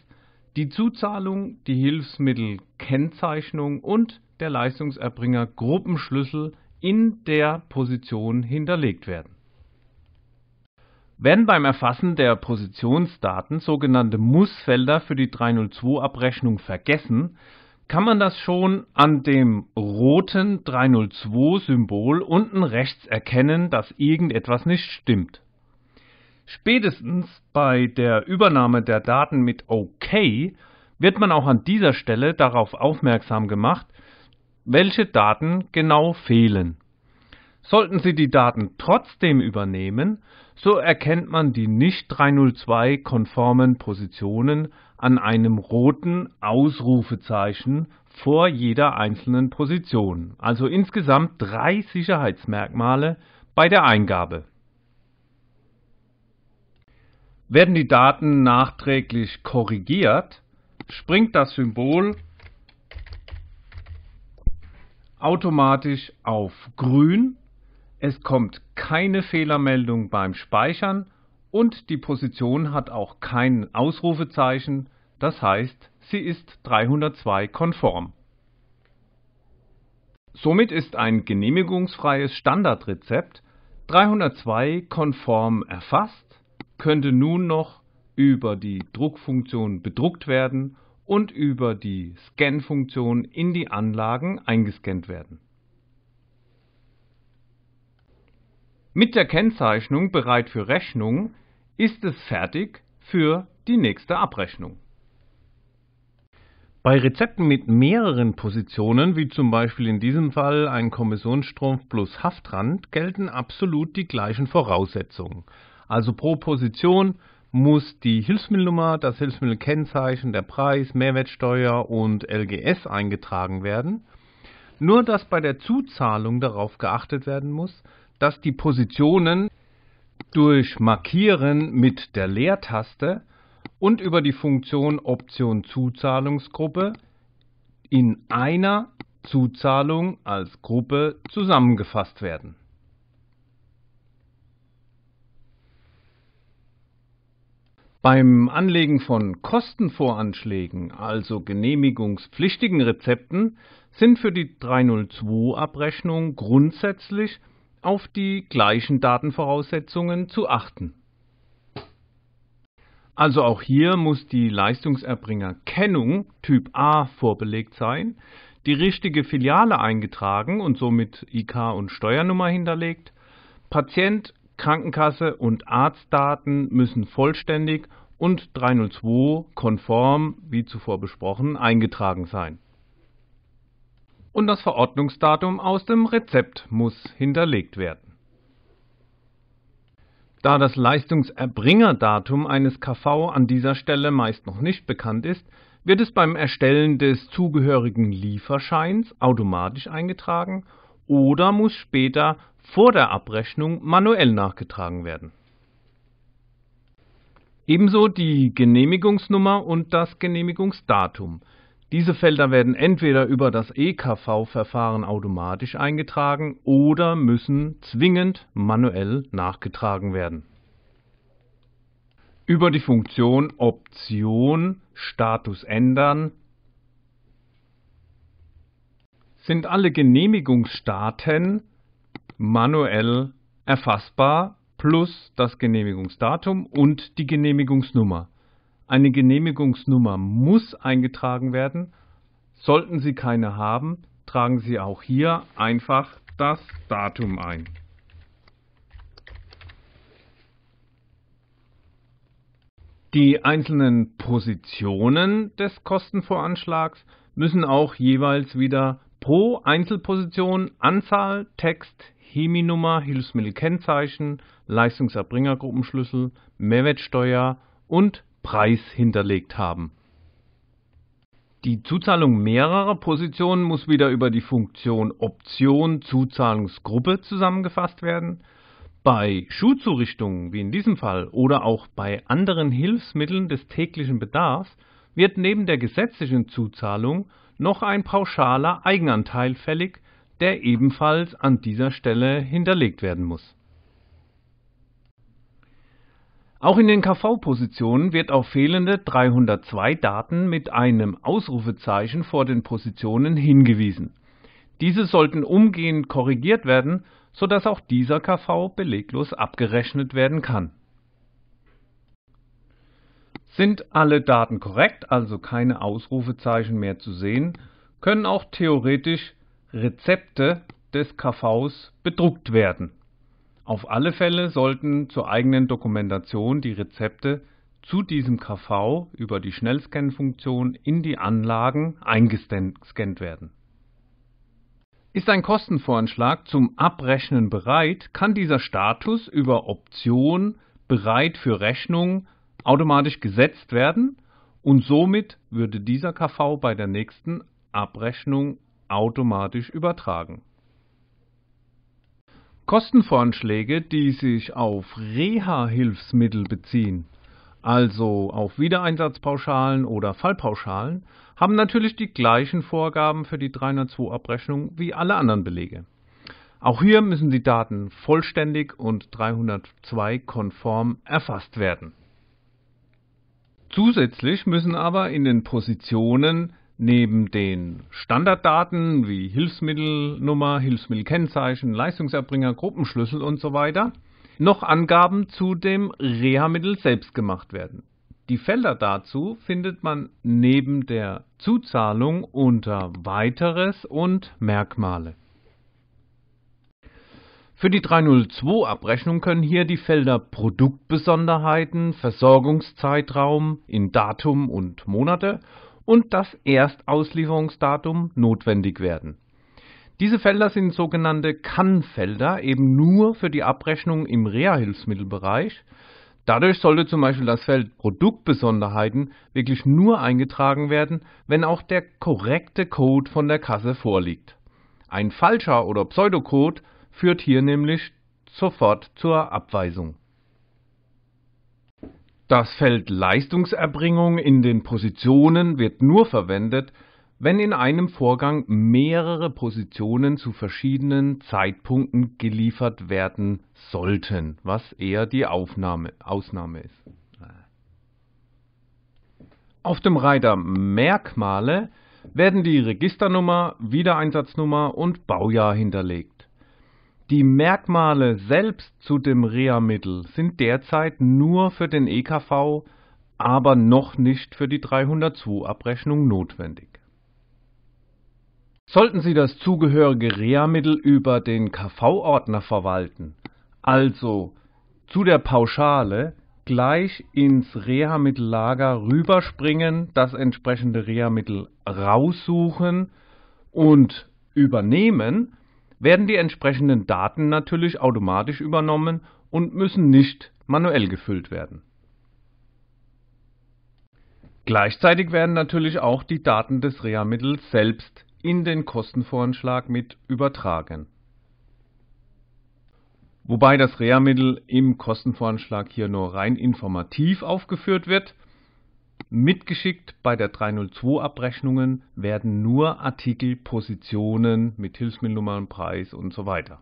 die Zuzahlung, die Hilfsmittelkennzeichnung und der Leistungserbringer Gruppenschlüssel in der Position hinterlegt werden. Wenn beim Erfassen der Positionsdaten sogenannte Mussfelder für die 302-Abrechnung vergessen, kann man das schon an dem roten 302-Symbol unten rechts erkennen, dass irgendetwas nicht stimmt. Spätestens bei der Übernahme der Daten mit OK wird man auch an dieser Stelle darauf aufmerksam gemacht, welche Daten genau fehlen. Sollten Sie die Daten trotzdem übernehmen, so erkennt man die nicht 302-konformen Positionen an einem roten Ausrufezeichen vor jeder einzelnen Position, also insgesamt drei Sicherheitsmerkmale bei der Eingabe. Werden die Daten nachträglich korrigiert, springt das Symbol automatisch auf grün, es kommt keine Fehlermeldung beim Speichern und die Position hat auch kein Ausrufezeichen, das heißt, sie ist 302 konform. Somit ist ein genehmigungsfreies Standardrezept 302 konform erfasst könnte nun noch über die Druckfunktion bedruckt werden und über die Scan-Funktion in die Anlagen eingescannt werden. Mit der Kennzeichnung bereit für Rechnung ist es fertig für die nächste Abrechnung. Bei Rezepten mit mehreren Positionen, wie zum Beispiel in diesem Fall ein Kommissionsstrumpf plus Haftrand, gelten absolut die gleichen Voraussetzungen. Also pro Position muss die Hilfsmittelnummer, das Hilfsmittelkennzeichen, der Preis, Mehrwertsteuer und LGS eingetragen werden. Nur dass bei der Zuzahlung darauf geachtet werden muss, dass die Positionen durch Markieren mit der Leertaste und über die Funktion Option Zuzahlungsgruppe in einer Zuzahlung als Gruppe zusammengefasst werden. Beim Anlegen von Kostenvoranschlägen, also genehmigungspflichtigen Rezepten, sind für die 302-Abrechnung grundsätzlich auf die gleichen Datenvoraussetzungen zu achten. Also auch hier muss die Leistungserbringerkennung Typ A vorbelegt sein, die richtige Filiale eingetragen und somit IK und Steuernummer hinterlegt, Patient Krankenkasse und Arztdaten müssen vollständig und 302 konform, wie zuvor besprochen, eingetragen sein. Und das Verordnungsdatum aus dem Rezept muss hinterlegt werden. Da das Leistungserbringerdatum eines KV an dieser Stelle meist noch nicht bekannt ist, wird es beim Erstellen des zugehörigen Lieferscheins automatisch eingetragen oder muss später vor der Abrechnung manuell nachgetragen werden. Ebenso die Genehmigungsnummer und das Genehmigungsdatum. Diese Felder werden entweder über das EKV-Verfahren automatisch eingetragen oder müssen zwingend manuell nachgetragen werden. Über die Funktion Option Status ändern sind alle Genehmigungsstaaten manuell erfassbar plus das Genehmigungsdatum und die Genehmigungsnummer. Eine Genehmigungsnummer muss eingetragen werden. Sollten Sie keine haben, tragen Sie auch hier einfach das Datum ein. Die einzelnen Positionen des Kostenvoranschlags müssen auch jeweils wieder pro Einzelposition Anzahl, Text, Heminummer, Hilfsmittelkennzeichen, Leistungserbringergruppenschlüssel, Mehrwertsteuer und Preis hinterlegt haben. Die Zuzahlung mehrerer Positionen muss wieder über die Funktion Option Zuzahlungsgruppe zusammengefasst werden. Bei Schuhzurichtungen, wie in diesem Fall, oder auch bei anderen Hilfsmitteln des täglichen Bedarfs wird neben der gesetzlichen Zuzahlung noch ein pauschaler Eigenanteil fällig, der ebenfalls an dieser Stelle hinterlegt werden muss. Auch in den KV-Positionen wird auf fehlende 302 Daten mit einem Ausrufezeichen vor den Positionen hingewiesen. Diese sollten umgehend korrigiert werden, sodass auch dieser KV beleglos abgerechnet werden kann. Sind alle Daten korrekt, also keine Ausrufezeichen mehr zu sehen, können auch theoretisch Rezepte des KVs bedruckt werden. Auf alle Fälle sollten zur eigenen Dokumentation die Rezepte zu diesem KV über die Schnellscan-Funktion in die Anlagen eingescannt werden. Ist ein Kostenvoranschlag zum Abrechnen bereit, kann dieser Status über Option bereit für Rechnung automatisch gesetzt werden und somit würde dieser KV bei der nächsten Abrechnung automatisch übertragen. Kostenvoranschläge, die sich auf Reha-Hilfsmittel beziehen, also auf Wiedereinsatzpauschalen oder Fallpauschalen, haben natürlich die gleichen Vorgaben für die 302-Abrechnung wie alle anderen Belege. Auch hier müssen die Daten vollständig und 302 konform erfasst werden. Zusätzlich müssen aber in den Positionen Neben den Standarddaten wie Hilfsmittelnummer, Hilfsmittelkennzeichen, Leistungserbringer, Gruppenschlüssel und so weiter noch Angaben zu dem Reha-Mittel selbst gemacht werden. Die Felder dazu findet man neben der Zuzahlung unter Weiteres und Merkmale. Für die 302-Abrechnung können hier die Felder Produktbesonderheiten, Versorgungszeitraum in Datum und Monate und das Erstauslieferungsdatum notwendig werden. Diese Felder sind sogenannte Kann-Felder, eben nur für die Abrechnung im Reha-Hilfsmittelbereich. Dadurch sollte zum Beispiel das Feld Produktbesonderheiten wirklich nur eingetragen werden, wenn auch der korrekte Code von der Kasse vorliegt. Ein falscher oder Pseudocode führt hier nämlich sofort zur Abweisung. Das Feld Leistungserbringung in den Positionen wird nur verwendet, wenn in einem Vorgang mehrere Positionen zu verschiedenen Zeitpunkten geliefert werden sollten, was eher die Aufnahme, Ausnahme ist. Auf dem Reiter Merkmale werden die Registernummer, Wiedereinsatznummer und Baujahr hinterlegt. Die Merkmale selbst zu dem Reha-Mittel sind derzeit nur für den EKV, aber noch nicht für die 302-Abrechnung notwendig. Sollten Sie das zugehörige Reha-Mittel über den KV-Ordner verwalten, also zu der Pauschale gleich ins Reha-Mittellager rüberspringen, das entsprechende Reha-Mittel raussuchen und übernehmen, werden die entsprechenden Daten natürlich automatisch übernommen und müssen nicht manuell gefüllt werden. Gleichzeitig werden natürlich auch die Daten des Reha-Mittels selbst in den Kostenvoranschlag mit übertragen. Wobei das Reha-Mittel im Kostenvoranschlag hier nur rein informativ aufgeführt wird Mitgeschickt bei der 302 Abrechnungen werden nur Artikel, Positionen mit Hilfsmittelnummern, Preis und so weiter.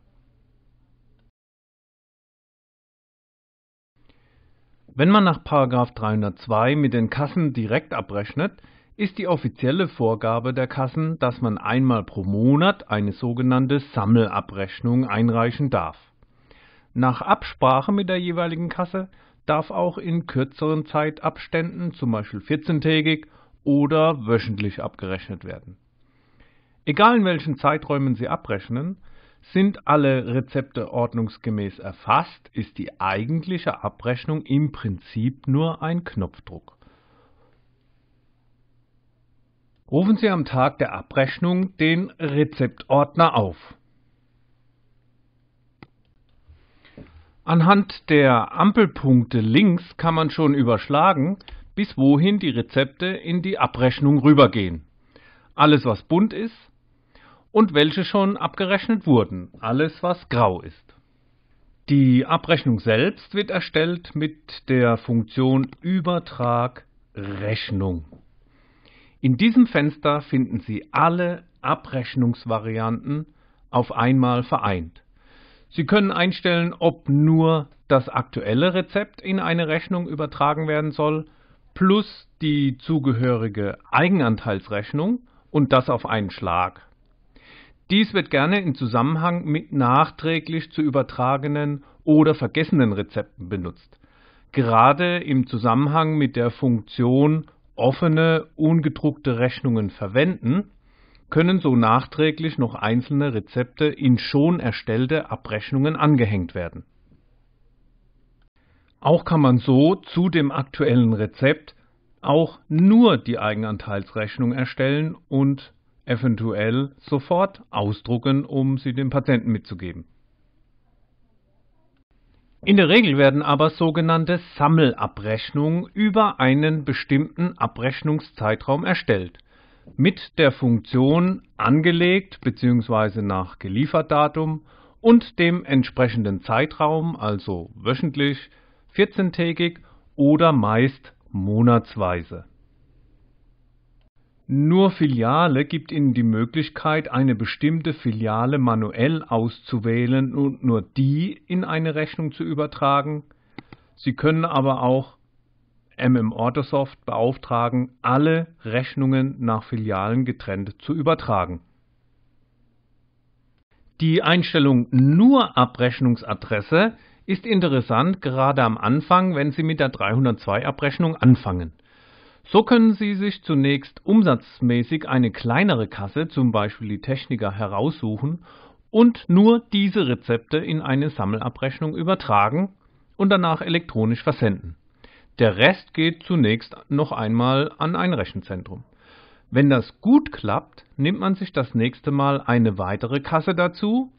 Wenn man nach 302 mit den Kassen direkt abrechnet, ist die offizielle Vorgabe der Kassen, dass man einmal pro Monat eine sogenannte Sammelabrechnung einreichen darf. Nach Absprache mit der jeweiligen Kasse darf auch in kürzeren Zeitabständen, zum Beispiel 14-tägig oder wöchentlich abgerechnet werden. Egal in welchen Zeiträumen Sie abrechnen, sind alle Rezepte ordnungsgemäß erfasst, ist die eigentliche Abrechnung im Prinzip nur ein Knopfdruck. Rufen Sie am Tag der Abrechnung den Rezeptordner auf. Anhand der Ampelpunkte links kann man schon überschlagen, bis wohin die Rezepte in die Abrechnung rübergehen. Alles, was bunt ist und welche schon abgerechnet wurden. Alles, was grau ist. Die Abrechnung selbst wird erstellt mit der Funktion Übertrag Rechnung. In diesem Fenster finden Sie alle Abrechnungsvarianten auf einmal vereint. Sie können einstellen, ob nur das aktuelle Rezept in eine Rechnung übertragen werden soll, plus die zugehörige Eigenanteilsrechnung und das auf einen Schlag. Dies wird gerne im Zusammenhang mit nachträglich zu übertragenen oder vergessenen Rezepten benutzt, gerade im Zusammenhang mit der Funktion offene, ungedruckte Rechnungen verwenden, können so nachträglich noch einzelne Rezepte in schon erstellte Abrechnungen angehängt werden. Auch kann man so zu dem aktuellen Rezept auch nur die Eigenanteilsrechnung erstellen und eventuell sofort ausdrucken, um sie dem Patienten mitzugeben. In der Regel werden aber sogenannte Sammelabrechnungen über einen bestimmten Abrechnungszeitraum erstellt mit der Funktion angelegt bzw. nach Geliefertdatum und dem entsprechenden Zeitraum, also wöchentlich, 14-tägig oder meist monatsweise. Nur Filiale gibt Ihnen die Möglichkeit, eine bestimmte Filiale manuell auszuwählen und nur die in eine Rechnung zu übertragen. Sie können aber auch MM Ordersoft beauftragen, alle Rechnungen nach Filialen getrennt zu übertragen. Die Einstellung nur Abrechnungsadresse ist interessant, gerade am Anfang, wenn Sie mit der 302-Abrechnung anfangen. So können Sie sich zunächst umsatzmäßig eine kleinere Kasse, zum Beispiel die Techniker, heraussuchen und nur diese Rezepte in eine Sammelabrechnung übertragen und danach elektronisch versenden. Der Rest geht zunächst noch einmal an ein Rechenzentrum. Wenn das gut klappt, nimmt man sich das nächste Mal eine weitere Kasse dazu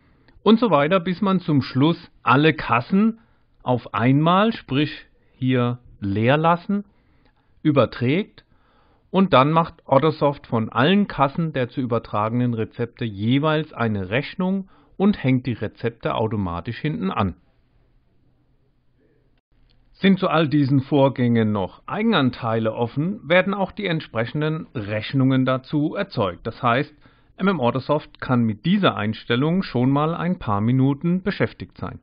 und so weiter, bis man zum Schluss alle Kassen auf einmal, sprich hier leer lassen, überträgt und dann macht Ottosoft von allen Kassen der zu übertragenen Rezepte jeweils eine Rechnung und hängt die Rezepte automatisch hinten an. Sind zu all diesen Vorgängen noch Eigenanteile offen, werden auch die entsprechenden Rechnungen dazu erzeugt. Das heißt, MMOrdersoft kann mit dieser Einstellung schon mal ein paar Minuten beschäftigt sein.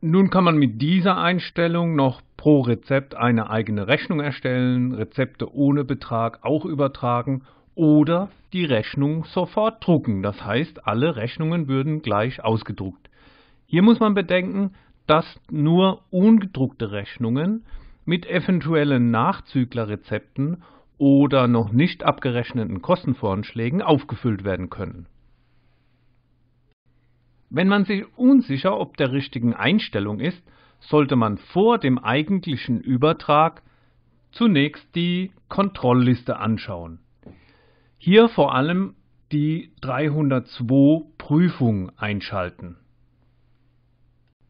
Nun kann man mit dieser Einstellung noch pro Rezept eine eigene Rechnung erstellen, Rezepte ohne Betrag auch übertragen oder die Rechnung sofort drucken. Das heißt, alle Rechnungen würden gleich ausgedruckt. Hier muss man bedenken, dass nur ungedruckte Rechnungen mit eventuellen Nachzüglerrezepten oder noch nicht abgerechneten Kostenvoranschlägen aufgefüllt werden können. Wenn man sich unsicher ob der richtigen Einstellung ist, sollte man vor dem eigentlichen Übertrag zunächst die Kontrollliste anschauen. Hier vor allem die 302 Prüfung einschalten.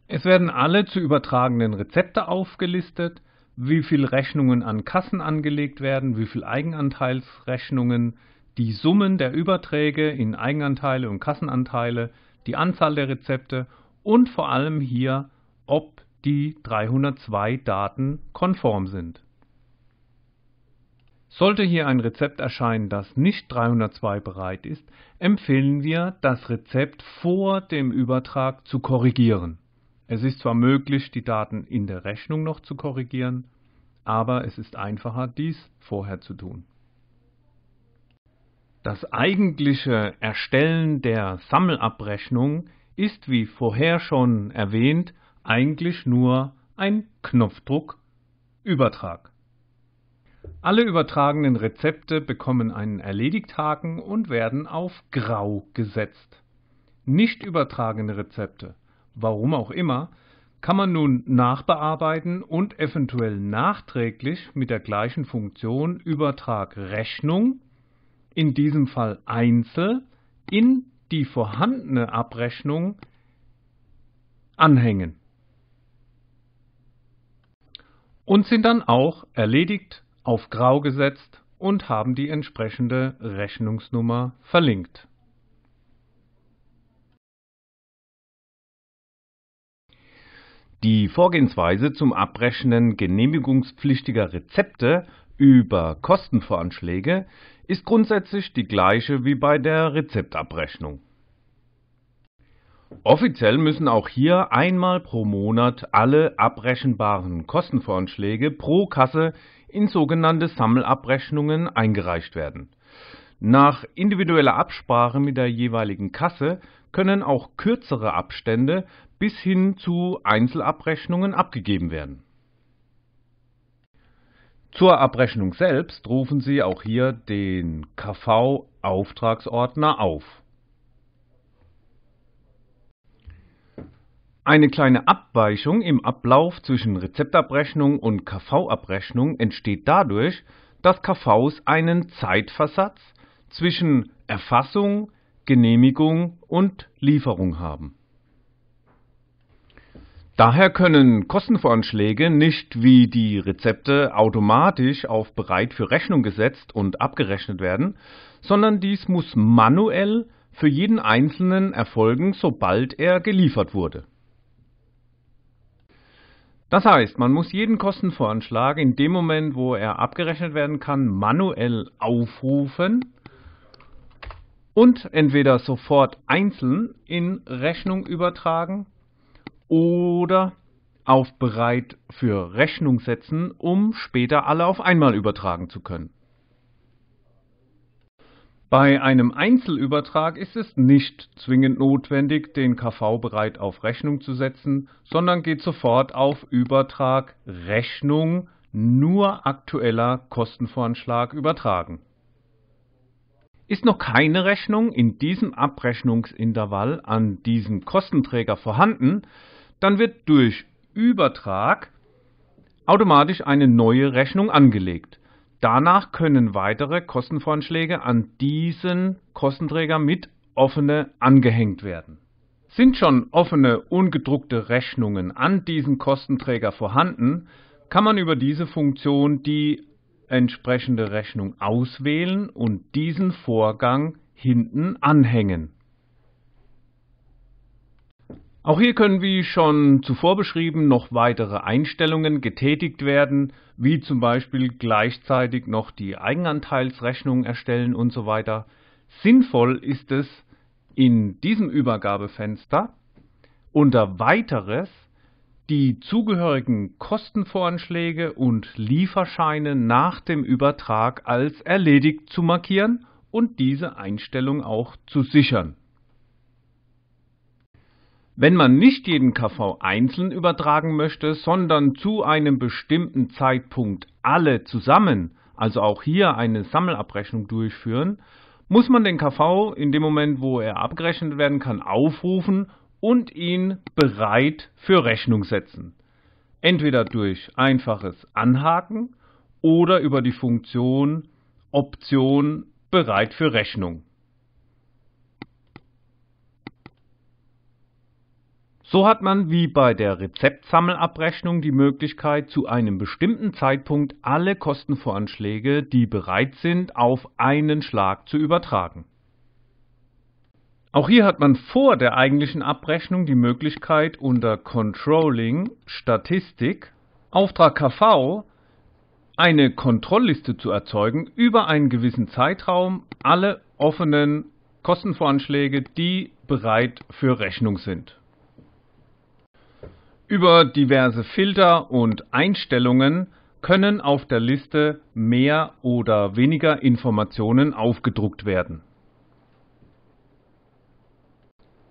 Es werden alle zu übertragenden Rezepte aufgelistet, wie viele Rechnungen an Kassen angelegt werden, wie viele Eigenanteilsrechnungen, die Summen der Überträge in Eigenanteile und Kassenanteile, die Anzahl der Rezepte und vor allem hier, ob die 302 Daten konform sind. Sollte hier ein Rezept erscheinen, das nicht 302 bereit ist, empfehlen wir, das Rezept vor dem Übertrag zu korrigieren. Es ist zwar möglich, die Daten in der Rechnung noch zu korrigieren, aber es ist einfacher, dies vorher zu tun. Das eigentliche Erstellen der Sammelabrechnung ist, wie vorher schon erwähnt, eigentlich nur ein Knopfdruck-Übertrag. Alle übertragenen Rezepte bekommen einen Erledigthaken und werden auf Grau gesetzt. Nicht übertragene Rezepte warum auch immer, kann man nun nachbearbeiten und eventuell nachträglich mit der gleichen Funktion Übertrag Rechnung, in diesem Fall Einzel, in die vorhandene Abrechnung anhängen. Und sind dann auch erledigt, auf Grau gesetzt und haben die entsprechende Rechnungsnummer verlinkt. Die Vorgehensweise zum Abrechnen genehmigungspflichtiger Rezepte über Kostenvoranschläge ist grundsätzlich die gleiche wie bei der Rezeptabrechnung. Offiziell müssen auch hier einmal pro Monat alle abrechenbaren Kostenvoranschläge pro Kasse in sogenannte Sammelabrechnungen eingereicht werden. Nach individueller Absprache mit der jeweiligen Kasse können auch kürzere Abstände bis hin zu Einzelabrechnungen abgegeben werden. Zur Abrechnung selbst rufen Sie auch hier den KV-Auftragsordner auf. Eine kleine Abweichung im Ablauf zwischen Rezeptabrechnung und KV-Abrechnung entsteht dadurch, dass KVs einen Zeitversatz zwischen Erfassung, Genehmigung und Lieferung haben. Daher können Kostenvoranschläge nicht wie die Rezepte automatisch auf bereit für Rechnung gesetzt und abgerechnet werden, sondern dies muss manuell für jeden Einzelnen erfolgen, sobald er geliefert wurde. Das heißt, man muss jeden Kostenvoranschlag in dem Moment, wo er abgerechnet werden kann, manuell aufrufen und entweder sofort einzeln in Rechnung übertragen oder auf bereit für Rechnung setzen, um später alle auf einmal übertragen zu können. Bei einem Einzelübertrag ist es nicht zwingend notwendig, den KV bereit auf Rechnung zu setzen, sondern geht sofort auf Übertrag Rechnung nur aktueller Kostenvoranschlag übertragen. Ist noch keine Rechnung in diesem Abrechnungsintervall an diesem Kostenträger vorhanden, dann wird durch Übertrag automatisch eine neue Rechnung angelegt. Danach können weitere Kostenvoranschläge an diesen Kostenträger mit offene angehängt werden. Sind schon offene, ungedruckte Rechnungen an diesen Kostenträger vorhanden, kann man über diese Funktion die entsprechende Rechnung auswählen und diesen Vorgang hinten anhängen. Auch hier können, wie schon zuvor beschrieben, noch weitere Einstellungen getätigt werden, wie zum Beispiel gleichzeitig noch die Eigenanteilsrechnung erstellen und so weiter. Sinnvoll ist es, in diesem Übergabefenster unter Weiteres die zugehörigen Kostenvoranschläge und Lieferscheine nach dem Übertrag als erledigt zu markieren und diese Einstellung auch zu sichern. Wenn man nicht jeden KV einzeln übertragen möchte, sondern zu einem bestimmten Zeitpunkt alle zusammen, also auch hier eine Sammelabrechnung durchführen, muss man den KV in dem Moment, wo er abgerechnet werden kann, aufrufen und ihn bereit für Rechnung setzen. Entweder durch einfaches Anhaken oder über die Funktion Option bereit für Rechnung. So hat man wie bei der Rezeptsammelabrechnung die Möglichkeit, zu einem bestimmten Zeitpunkt alle Kostenvoranschläge, die bereit sind, auf einen Schlag zu übertragen. Auch hier hat man vor der eigentlichen Abrechnung die Möglichkeit unter Controlling Statistik Auftrag KV eine Kontrollliste zu erzeugen über einen gewissen Zeitraum alle offenen Kostenvoranschläge, die bereit für Rechnung sind. Über diverse Filter und Einstellungen können auf der Liste mehr oder weniger Informationen aufgedruckt werden.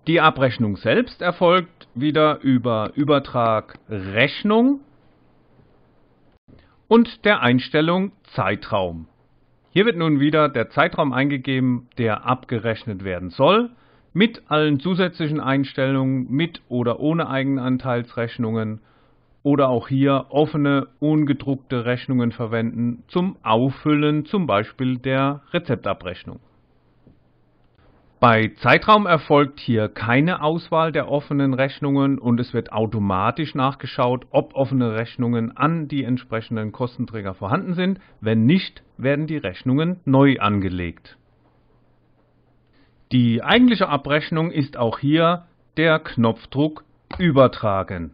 Die Abrechnung selbst erfolgt wieder über Übertrag Rechnung und der Einstellung Zeitraum. Hier wird nun wieder der Zeitraum eingegeben, der abgerechnet werden soll, mit allen zusätzlichen Einstellungen, mit oder ohne Eigenanteilsrechnungen oder auch hier offene, ungedruckte Rechnungen verwenden zum Auffüllen zum Beispiel der Rezeptabrechnung. Bei Zeitraum erfolgt hier keine Auswahl der offenen Rechnungen und es wird automatisch nachgeschaut, ob offene Rechnungen an die entsprechenden Kostenträger vorhanden sind. Wenn nicht, werden die Rechnungen neu angelegt. Die eigentliche Abrechnung ist auch hier der Knopfdruck Übertragen.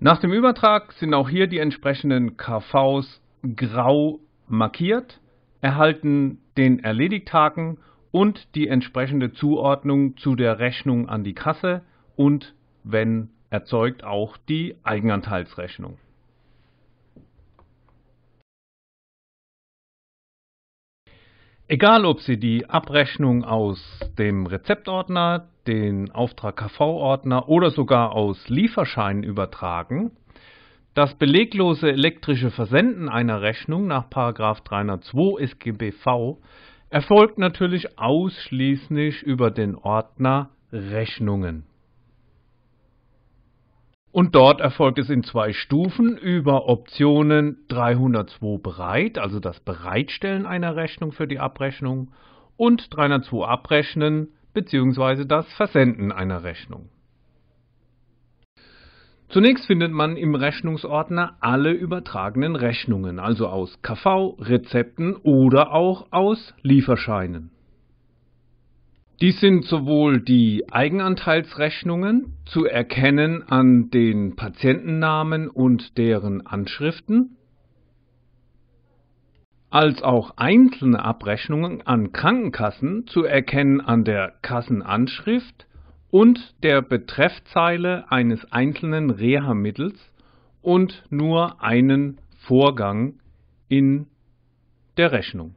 Nach dem Übertrag sind auch hier die entsprechenden KVs grau markiert, erhalten den Erledigt-Haken und die entsprechende Zuordnung zu der Rechnung an die Kasse und, wenn erzeugt, auch die Eigenanteilsrechnung. Egal, ob Sie die Abrechnung aus dem Rezeptordner, den Auftrag KV-Ordner oder sogar aus Lieferscheinen übertragen, das beleglose elektrische Versenden einer Rechnung nach 302 SGBV erfolgt natürlich ausschließlich über den Ordner Rechnungen. Und dort erfolgt es in zwei Stufen über Optionen 302 bereit, also das Bereitstellen einer Rechnung für die Abrechnung, und 302 abrechnen bzw. das Versenden einer Rechnung. Zunächst findet man im Rechnungsordner alle übertragenen Rechnungen, also aus KV, Rezepten oder auch aus Lieferscheinen. Dies sind sowohl die Eigenanteilsrechnungen zu erkennen an den Patientennamen und deren Anschriften, als auch einzelne Abrechnungen an Krankenkassen zu erkennen an der Kassenanschrift, und der Betreffzeile eines einzelnen Reha-Mittels und nur einen Vorgang in der Rechnung.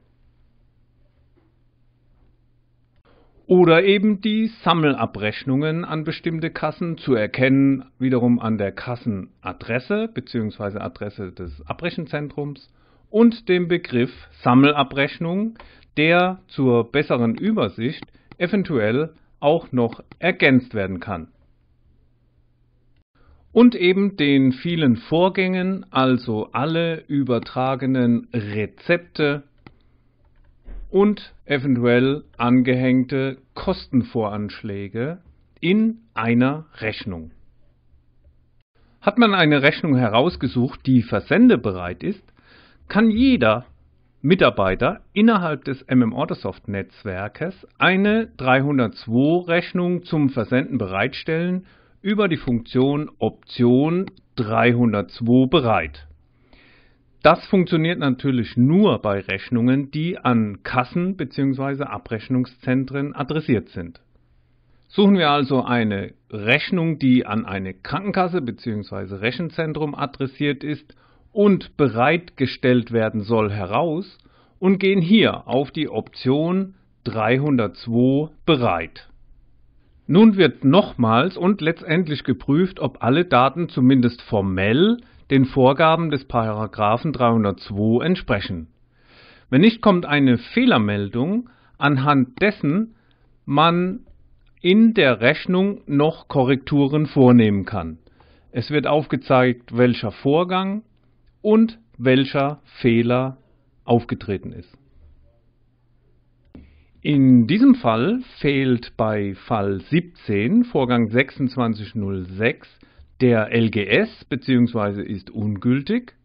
Oder eben die Sammelabrechnungen an bestimmte Kassen zu erkennen, wiederum an der Kassenadresse bzw. Adresse des Abrechenzentrums und dem Begriff Sammelabrechnung, der zur besseren Übersicht eventuell auch noch ergänzt werden kann. Und eben den vielen Vorgängen, also alle übertragenen Rezepte und eventuell angehängte Kostenvoranschläge in einer Rechnung. Hat man eine Rechnung herausgesucht, die versendebereit ist, kann jeder Mitarbeiter innerhalb des MM Ordersoft Netzwerkes eine 302 Rechnung zum Versenden bereitstellen über die Funktion Option 302 bereit. Das funktioniert natürlich nur bei Rechnungen, die an Kassen bzw. Abrechnungszentren adressiert sind. Suchen wir also eine Rechnung, die an eine Krankenkasse bzw. Rechenzentrum adressiert ist und bereitgestellt werden soll heraus und gehen hier auf die Option 302 bereit. Nun wird nochmals und letztendlich geprüft, ob alle Daten zumindest formell den Vorgaben des Paragraphen 302 entsprechen. Wenn nicht, kommt eine Fehlermeldung, anhand dessen man in der Rechnung noch Korrekturen vornehmen kann. Es wird aufgezeigt, welcher Vorgang und welcher Fehler aufgetreten ist. In diesem Fall fehlt bei Fall 17, Vorgang 2606, der LGS bzw. ist ungültig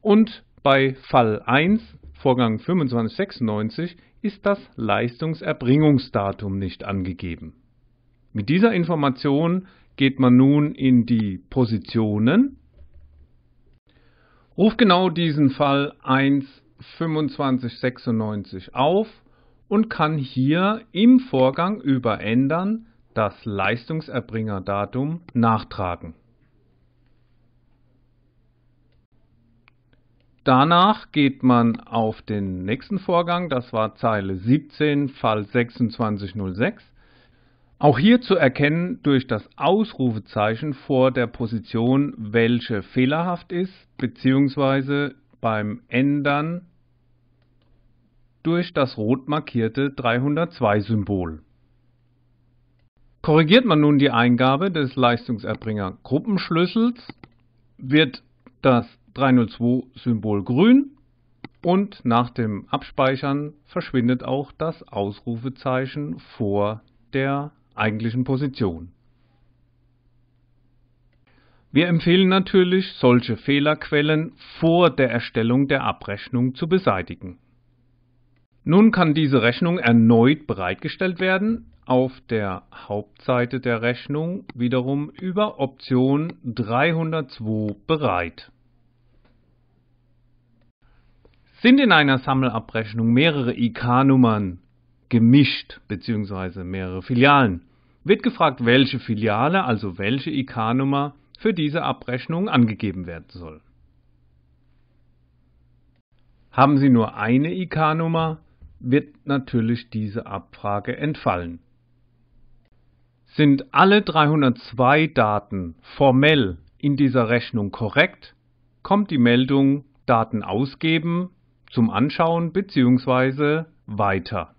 und bei Fall 1, Vorgang 2596, ist das Leistungserbringungsdatum nicht angegeben. Mit dieser Information geht man nun in die Positionen Ruf genau diesen Fall 1.2596 auf und kann hier im Vorgang über Ändern das Leistungserbringerdatum nachtragen. Danach geht man auf den nächsten Vorgang, das war Zeile 17, Fall 2606. Auch hier zu erkennen durch das Ausrufezeichen vor der Position, welche fehlerhaft ist, beziehungsweise beim Ändern durch das rot markierte 302-Symbol. Korrigiert man nun die Eingabe des Leistungserbringer Gruppenschlüssels, wird das 302-Symbol grün und nach dem Abspeichern verschwindet auch das Ausrufezeichen vor der eigentlichen Position. Wir empfehlen natürlich, solche Fehlerquellen vor der Erstellung der Abrechnung zu beseitigen. Nun kann diese Rechnung erneut bereitgestellt werden, auf der Hauptseite der Rechnung wiederum über Option 302 bereit. Sind in einer Sammelabrechnung mehrere IK-Nummern gemischt bzw. mehrere Filialen. Wird gefragt, welche Filiale, also welche IK-Nummer für diese Abrechnung angegeben werden soll. Haben Sie nur eine IK-Nummer, wird natürlich diese Abfrage entfallen. Sind alle 302 Daten formell in dieser Rechnung korrekt, kommt die Meldung Daten ausgeben zum Anschauen bzw. weiter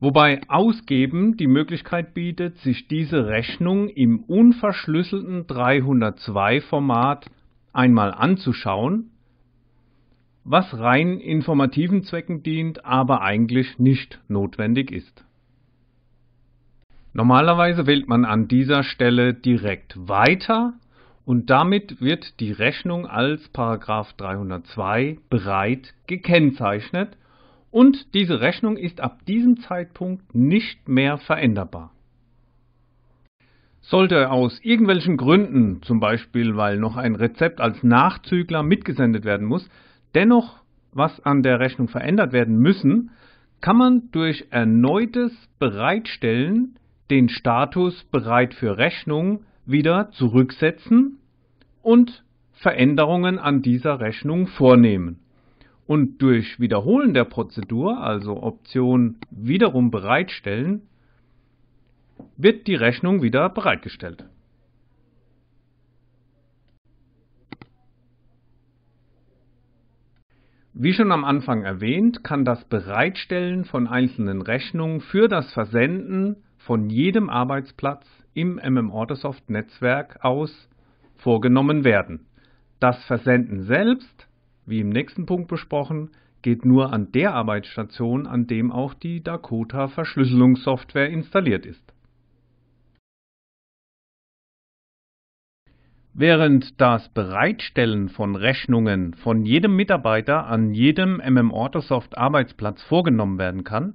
wobei Ausgeben die Möglichkeit bietet, sich diese Rechnung im unverschlüsselten 302-Format einmal anzuschauen, was rein informativen Zwecken dient, aber eigentlich nicht notwendig ist. Normalerweise wählt man an dieser Stelle direkt Weiter und damit wird die Rechnung als 302 bereit gekennzeichnet und diese Rechnung ist ab diesem Zeitpunkt nicht mehr veränderbar. Sollte aus irgendwelchen Gründen, zum Beispiel weil noch ein Rezept als Nachzügler mitgesendet werden muss, dennoch was an der Rechnung verändert werden müssen, kann man durch erneutes Bereitstellen den Status bereit für Rechnung wieder zurücksetzen und Veränderungen an dieser Rechnung vornehmen. Und durch Wiederholen der Prozedur, also Option wiederum bereitstellen, wird die Rechnung wieder bereitgestellt. Wie schon am Anfang erwähnt, kann das Bereitstellen von einzelnen Rechnungen für das Versenden von jedem Arbeitsplatz im MM-Ordersoft-Netzwerk aus vorgenommen werden. Das Versenden selbst wie im nächsten Punkt besprochen, geht nur an der Arbeitsstation, an dem auch die Dakota Verschlüsselungssoftware installiert ist. Während das Bereitstellen von Rechnungen von jedem Mitarbeiter an jedem MM-Orthosoft Arbeitsplatz vorgenommen werden kann,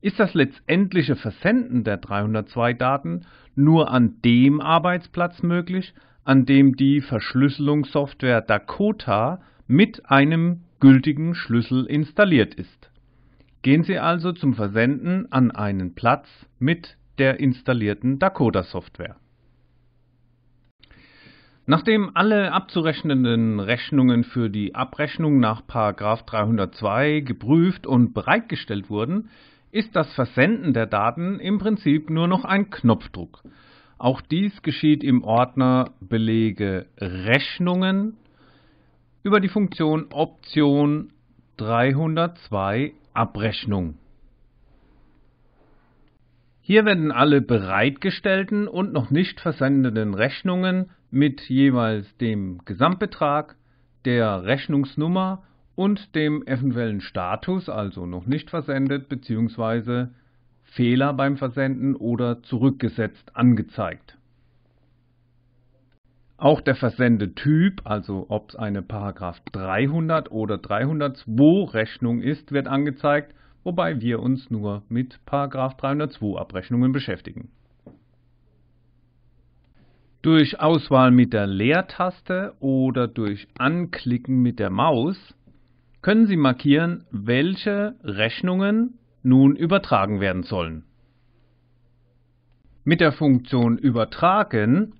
ist das letztendliche Versenden der 302-Daten nur an dem Arbeitsplatz möglich, an dem die Verschlüsselungssoftware Dakota mit einem gültigen Schlüssel installiert ist. Gehen Sie also zum Versenden an einen Platz mit der installierten Dakota-Software. Nachdem alle abzurechnenden Rechnungen für die Abrechnung nach 302 geprüft und bereitgestellt wurden, ist das Versenden der Daten im Prinzip nur noch ein Knopfdruck. Auch dies geschieht im Ordner Belege Rechnungen über die Funktion Option 302 Abrechnung. Hier werden alle bereitgestellten und noch nicht versendeten Rechnungen mit jeweils dem Gesamtbetrag, der Rechnungsnummer und dem eventuellen Status, also noch nicht versendet bzw. Fehler beim Versenden oder zurückgesetzt angezeigt. Auch der Versendetyp, also ob es eine Paragraph 300 oder 302 Rechnung ist, wird angezeigt, wobei wir uns nur mit Paragraph 302 Abrechnungen beschäftigen. Durch Auswahl mit der Leertaste oder durch Anklicken mit der Maus können Sie markieren, welche Rechnungen nun übertragen werden sollen. Mit der Funktion Übertragen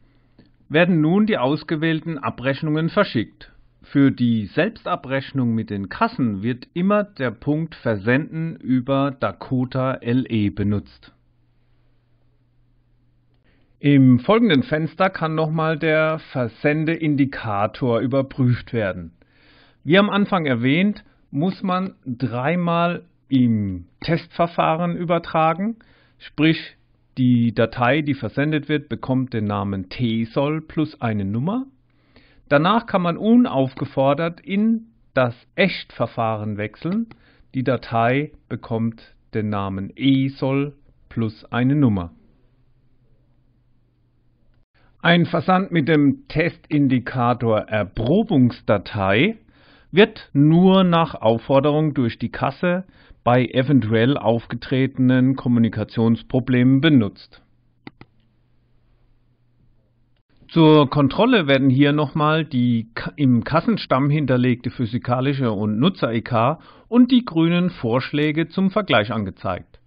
werden nun die ausgewählten Abrechnungen verschickt. Für die Selbstabrechnung mit den Kassen wird immer der Punkt Versenden über Dakota LE benutzt. Im folgenden Fenster kann nochmal der Versendeindikator überprüft werden. Wie am Anfang erwähnt, muss man dreimal im Testverfahren übertragen, sprich die Datei, die versendet wird, bekommt den Namen tsol plus eine Nummer. Danach kann man unaufgefordert in das Echtverfahren wechseln. Die Datei bekommt den Namen esol plus eine Nummer. Ein Versand mit dem Testindikator Erprobungsdatei wird nur nach Aufforderung durch die Kasse bei eventuell aufgetretenen Kommunikationsproblemen benutzt. Zur Kontrolle werden hier nochmal die im Kassenstamm hinterlegte physikalische und Nutzer-EK und die grünen Vorschläge zum Vergleich angezeigt.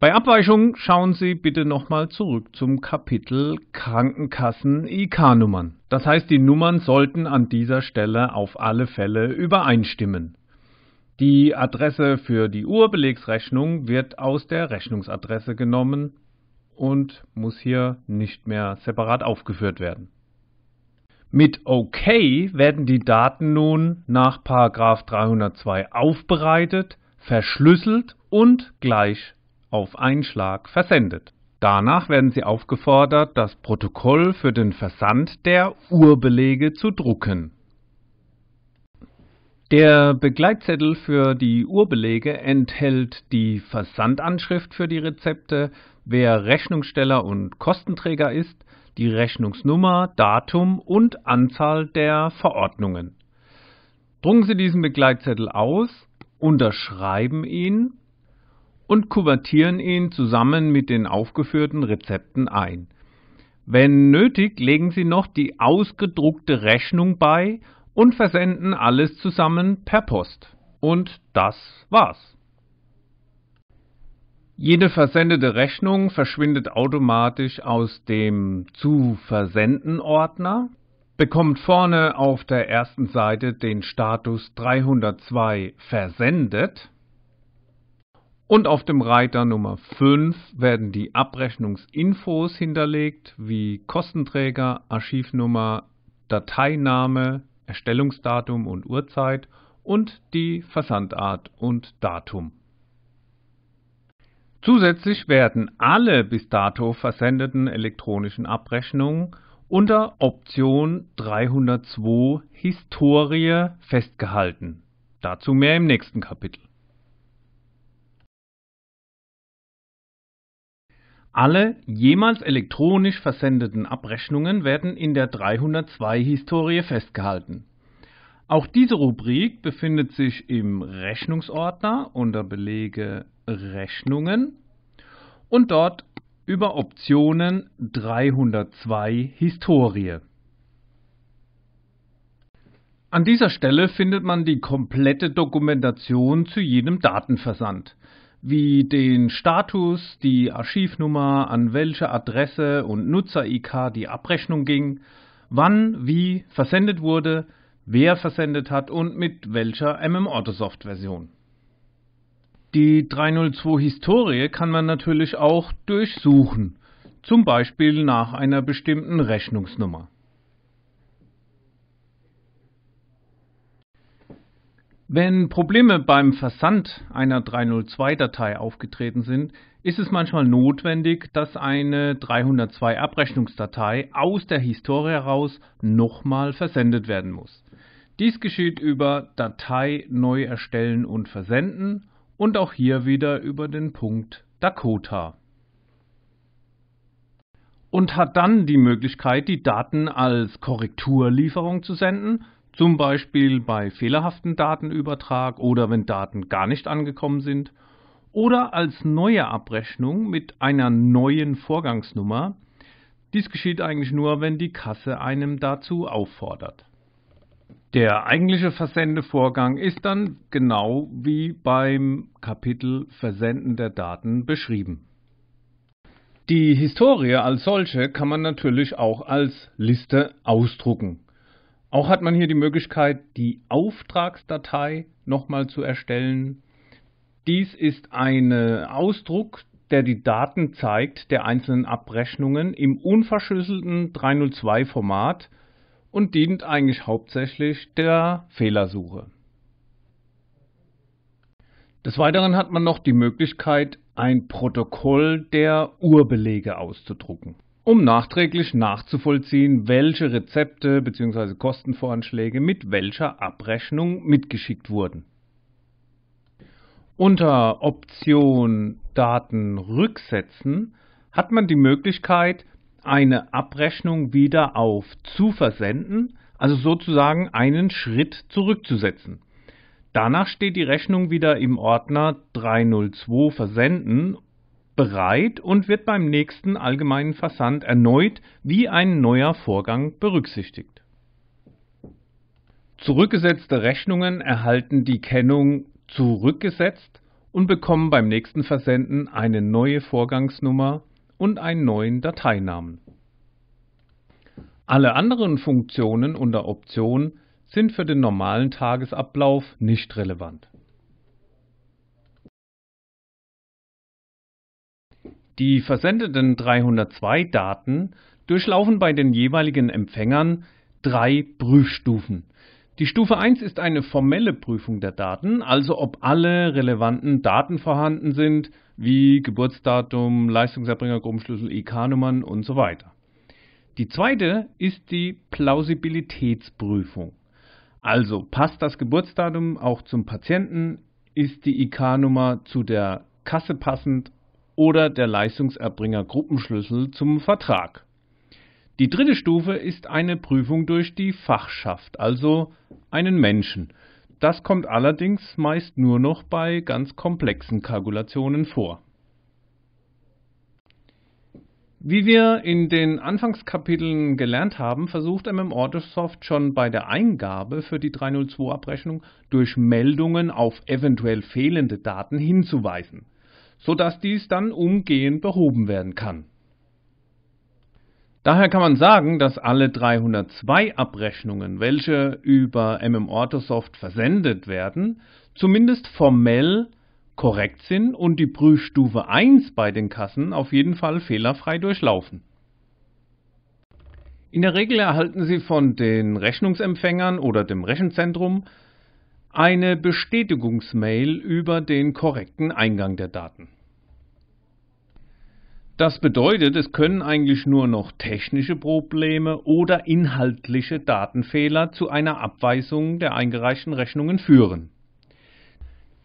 Bei Abweichung schauen Sie bitte nochmal zurück zum Kapitel Krankenkassen-IK-Nummern. Das heißt, die Nummern sollten an dieser Stelle auf alle Fälle übereinstimmen. Die Adresse für die Urbelegsrechnung wird aus der Rechnungsadresse genommen und muss hier nicht mehr separat aufgeführt werden. Mit OK werden die Daten nun nach 302 aufbereitet, verschlüsselt und gleich auf Einschlag versendet. Danach werden Sie aufgefordert, das Protokoll für den Versand der Urbelege zu drucken. Der Begleitzettel für die Urbelege enthält die Versandanschrift für die Rezepte, wer Rechnungssteller und Kostenträger ist, die Rechnungsnummer, Datum und Anzahl der Verordnungen. Drucken Sie diesen Begleitzettel aus, unterschreiben ihn und kuvertieren ihn zusammen mit den aufgeführten Rezepten ein. Wenn nötig, legen Sie noch die ausgedruckte Rechnung bei und versenden alles zusammen per Post. Und das war's. Jede versendete Rechnung verschwindet automatisch aus dem zu versenden Ordner, bekommt vorne auf der ersten Seite den Status 302 versendet und auf dem Reiter Nummer 5 werden die Abrechnungsinfos hinterlegt, wie Kostenträger, Archivnummer, Dateiname, Erstellungsdatum und Uhrzeit und die Versandart und Datum. Zusätzlich werden alle bis dato versendeten elektronischen Abrechnungen unter Option 302 Historie festgehalten. Dazu mehr im nächsten Kapitel. Alle jemals elektronisch versendeten Abrechnungen werden in der 302-Historie festgehalten. Auch diese Rubrik befindet sich im Rechnungsordner unter Belege Rechnungen und dort über Optionen 302 Historie. An dieser Stelle findet man die komplette Dokumentation zu jedem Datenversand wie den Status, die Archivnummer, an welche Adresse und Nutzer-IK die Abrechnung ging, wann, wie versendet wurde, wer versendet hat und mit welcher MM-Autosoft-Version. Die 302-Historie kann man natürlich auch durchsuchen, zum Beispiel nach einer bestimmten Rechnungsnummer. Wenn Probleme beim Versand einer 302-Datei aufgetreten sind, ist es manchmal notwendig, dass eine 302-Abrechnungsdatei aus der Historie heraus nochmal versendet werden muss. Dies geschieht über Datei neu erstellen und versenden und auch hier wieder über den Punkt Dakota. Und hat dann die Möglichkeit, die Daten als Korrekturlieferung zu senden zum Beispiel bei fehlerhaften Datenübertrag oder wenn Daten gar nicht angekommen sind. Oder als neue Abrechnung mit einer neuen Vorgangsnummer. Dies geschieht eigentlich nur, wenn die Kasse einem dazu auffordert. Der eigentliche Versendevorgang ist dann genau wie beim Kapitel Versenden der Daten beschrieben. Die Historie als solche kann man natürlich auch als Liste ausdrucken. Auch hat man hier die Möglichkeit, die Auftragsdatei nochmal zu erstellen. Dies ist ein äh, Ausdruck, der die Daten zeigt der einzelnen Abrechnungen im unverschlüsselten 302-Format und dient eigentlich hauptsächlich der Fehlersuche. Des Weiteren hat man noch die Möglichkeit, ein Protokoll der Urbelege auszudrucken um nachträglich nachzuvollziehen, welche Rezepte bzw. Kostenvoranschläge mit welcher Abrechnung mitgeschickt wurden. Unter Option Daten rücksetzen hat man die Möglichkeit, eine Abrechnung wieder auf zu versenden, also sozusagen einen Schritt zurückzusetzen. Danach steht die Rechnung wieder im Ordner 302 versenden bereit und wird beim nächsten allgemeinen Versand erneut wie ein neuer Vorgang berücksichtigt. Zurückgesetzte Rechnungen erhalten die Kennung zurückgesetzt und bekommen beim nächsten Versenden eine neue Vorgangsnummer und einen neuen Dateinamen. Alle anderen Funktionen unter Option sind für den normalen Tagesablauf nicht relevant. Die versendeten 302-Daten durchlaufen bei den jeweiligen Empfängern drei Prüfstufen. Die Stufe 1 ist eine formelle Prüfung der Daten, also ob alle relevanten Daten vorhanden sind, wie Geburtsdatum, Leistungserbringer, Gruppenschlüssel, IK-Nummern e und so weiter. Die zweite ist die Plausibilitätsprüfung. Also passt das Geburtsdatum auch zum Patienten, ist die IK-Nummer e zu der Kasse passend oder der Leistungserbringer Gruppenschlüssel zum Vertrag. Die dritte Stufe ist eine Prüfung durch die Fachschaft, also einen Menschen. Das kommt allerdings meist nur noch bei ganz komplexen Kalkulationen vor. Wie wir in den Anfangskapiteln gelernt haben, versucht MMOrdersoft schon bei der Eingabe für die 302-Abrechnung durch Meldungen auf eventuell fehlende Daten hinzuweisen sodass dies dann umgehend behoben werden kann. Daher kann man sagen, dass alle 302 Abrechnungen, welche über MMOrthosoft versendet werden, zumindest formell korrekt sind und die Prüfstufe 1 bei den Kassen auf jeden Fall fehlerfrei durchlaufen. In der Regel erhalten Sie von den Rechnungsempfängern oder dem Rechenzentrum eine Bestätigungsmail über den korrekten Eingang der Daten. Das bedeutet, es können eigentlich nur noch technische Probleme oder inhaltliche Datenfehler zu einer Abweisung der eingereichten Rechnungen führen.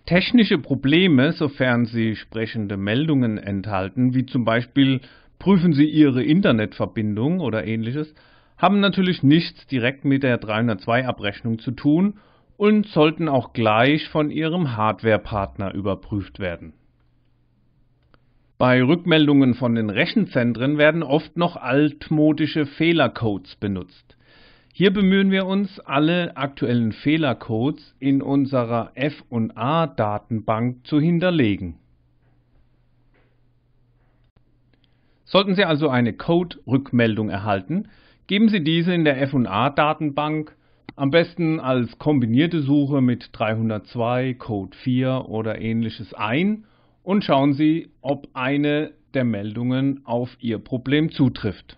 Technische Probleme, sofern sie sprechende Meldungen enthalten, wie zum Beispiel prüfen Sie Ihre Internetverbindung oder ähnliches, haben natürlich nichts direkt mit der 302-Abrechnung zu tun und sollten auch gleich von Ihrem Hardwarepartner überprüft werden. Bei Rückmeldungen von den Rechenzentren werden oft noch altmodische Fehlercodes benutzt. Hier bemühen wir uns, alle aktuellen Fehlercodes in unserer F&A Datenbank zu hinterlegen. Sollten Sie also eine Code-Rückmeldung erhalten, geben Sie diese in der F&A Datenbank am besten als kombinierte Suche mit 302, Code 4 oder ähnliches ein und schauen Sie, ob eine der Meldungen auf Ihr Problem zutrifft.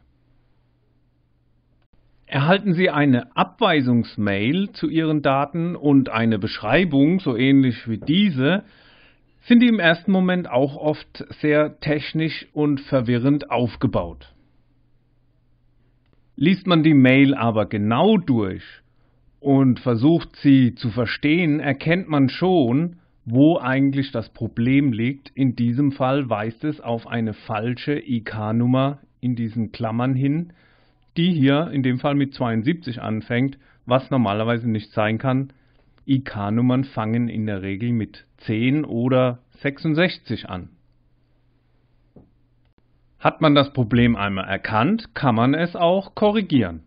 Erhalten Sie eine Abweisungsmail zu Ihren Daten und eine Beschreibung, so ähnlich wie diese, sind die im ersten Moment auch oft sehr technisch und verwirrend aufgebaut. Liest man die Mail aber genau durch, und versucht sie zu verstehen, erkennt man schon, wo eigentlich das Problem liegt. In diesem Fall weist es auf eine falsche IK-Nummer in diesen Klammern hin, die hier in dem Fall mit 72 anfängt, was normalerweise nicht sein kann. IK-Nummern fangen in der Regel mit 10 oder 66 an. Hat man das Problem einmal erkannt, kann man es auch korrigieren.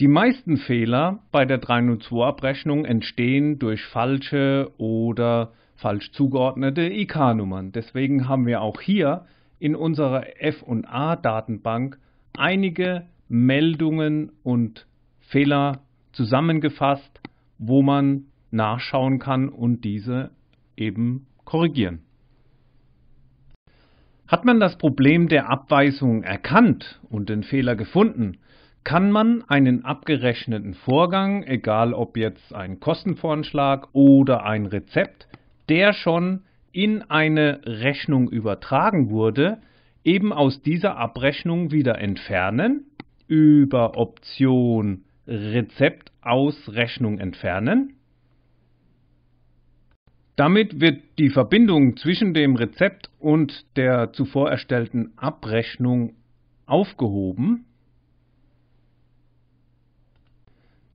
Die meisten Fehler bei der 302-Abrechnung entstehen durch falsche oder falsch zugeordnete IK-Nummern. Deswegen haben wir auch hier in unserer F&A-Datenbank einige Meldungen und Fehler zusammengefasst, wo man nachschauen kann und diese eben korrigieren. Hat man das Problem der Abweisung erkannt und den Fehler gefunden, kann man einen abgerechneten Vorgang, egal ob jetzt ein Kostenvoranschlag oder ein Rezept, der schon in eine Rechnung übertragen wurde, eben aus dieser Abrechnung wieder entfernen, über Option Rezept aus Rechnung entfernen. Damit wird die Verbindung zwischen dem Rezept und der zuvor erstellten Abrechnung aufgehoben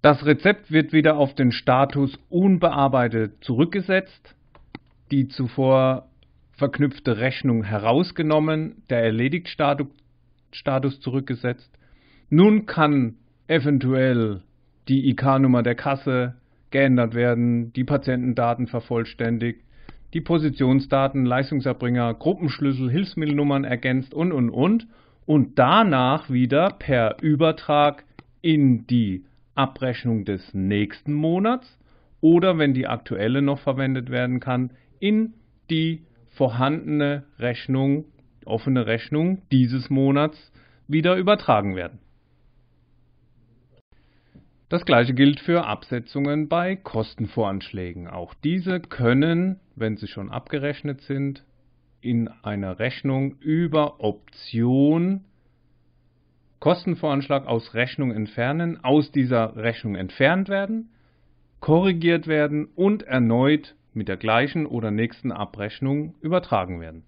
Das Rezept wird wieder auf den Status unbearbeitet zurückgesetzt, die zuvor verknüpfte Rechnung herausgenommen, der Erledigt-Status zurückgesetzt. Nun kann eventuell die IK-Nummer der Kasse geändert werden, die Patientendaten vervollständigt, die Positionsdaten, Leistungserbringer, Gruppenschlüssel, Hilfsmittelnummern ergänzt und, und, und. Und danach wieder per Übertrag in die Abrechnung des nächsten Monats oder, wenn die aktuelle noch verwendet werden kann, in die vorhandene Rechnung, offene Rechnung dieses Monats wieder übertragen werden. Das gleiche gilt für Absetzungen bei Kostenvoranschlägen. Auch diese können, wenn sie schon abgerechnet sind, in einer Rechnung über Option Kostenvoranschlag aus Rechnung entfernen, aus dieser Rechnung entfernt werden, korrigiert werden und erneut mit der gleichen oder nächsten Abrechnung übertragen werden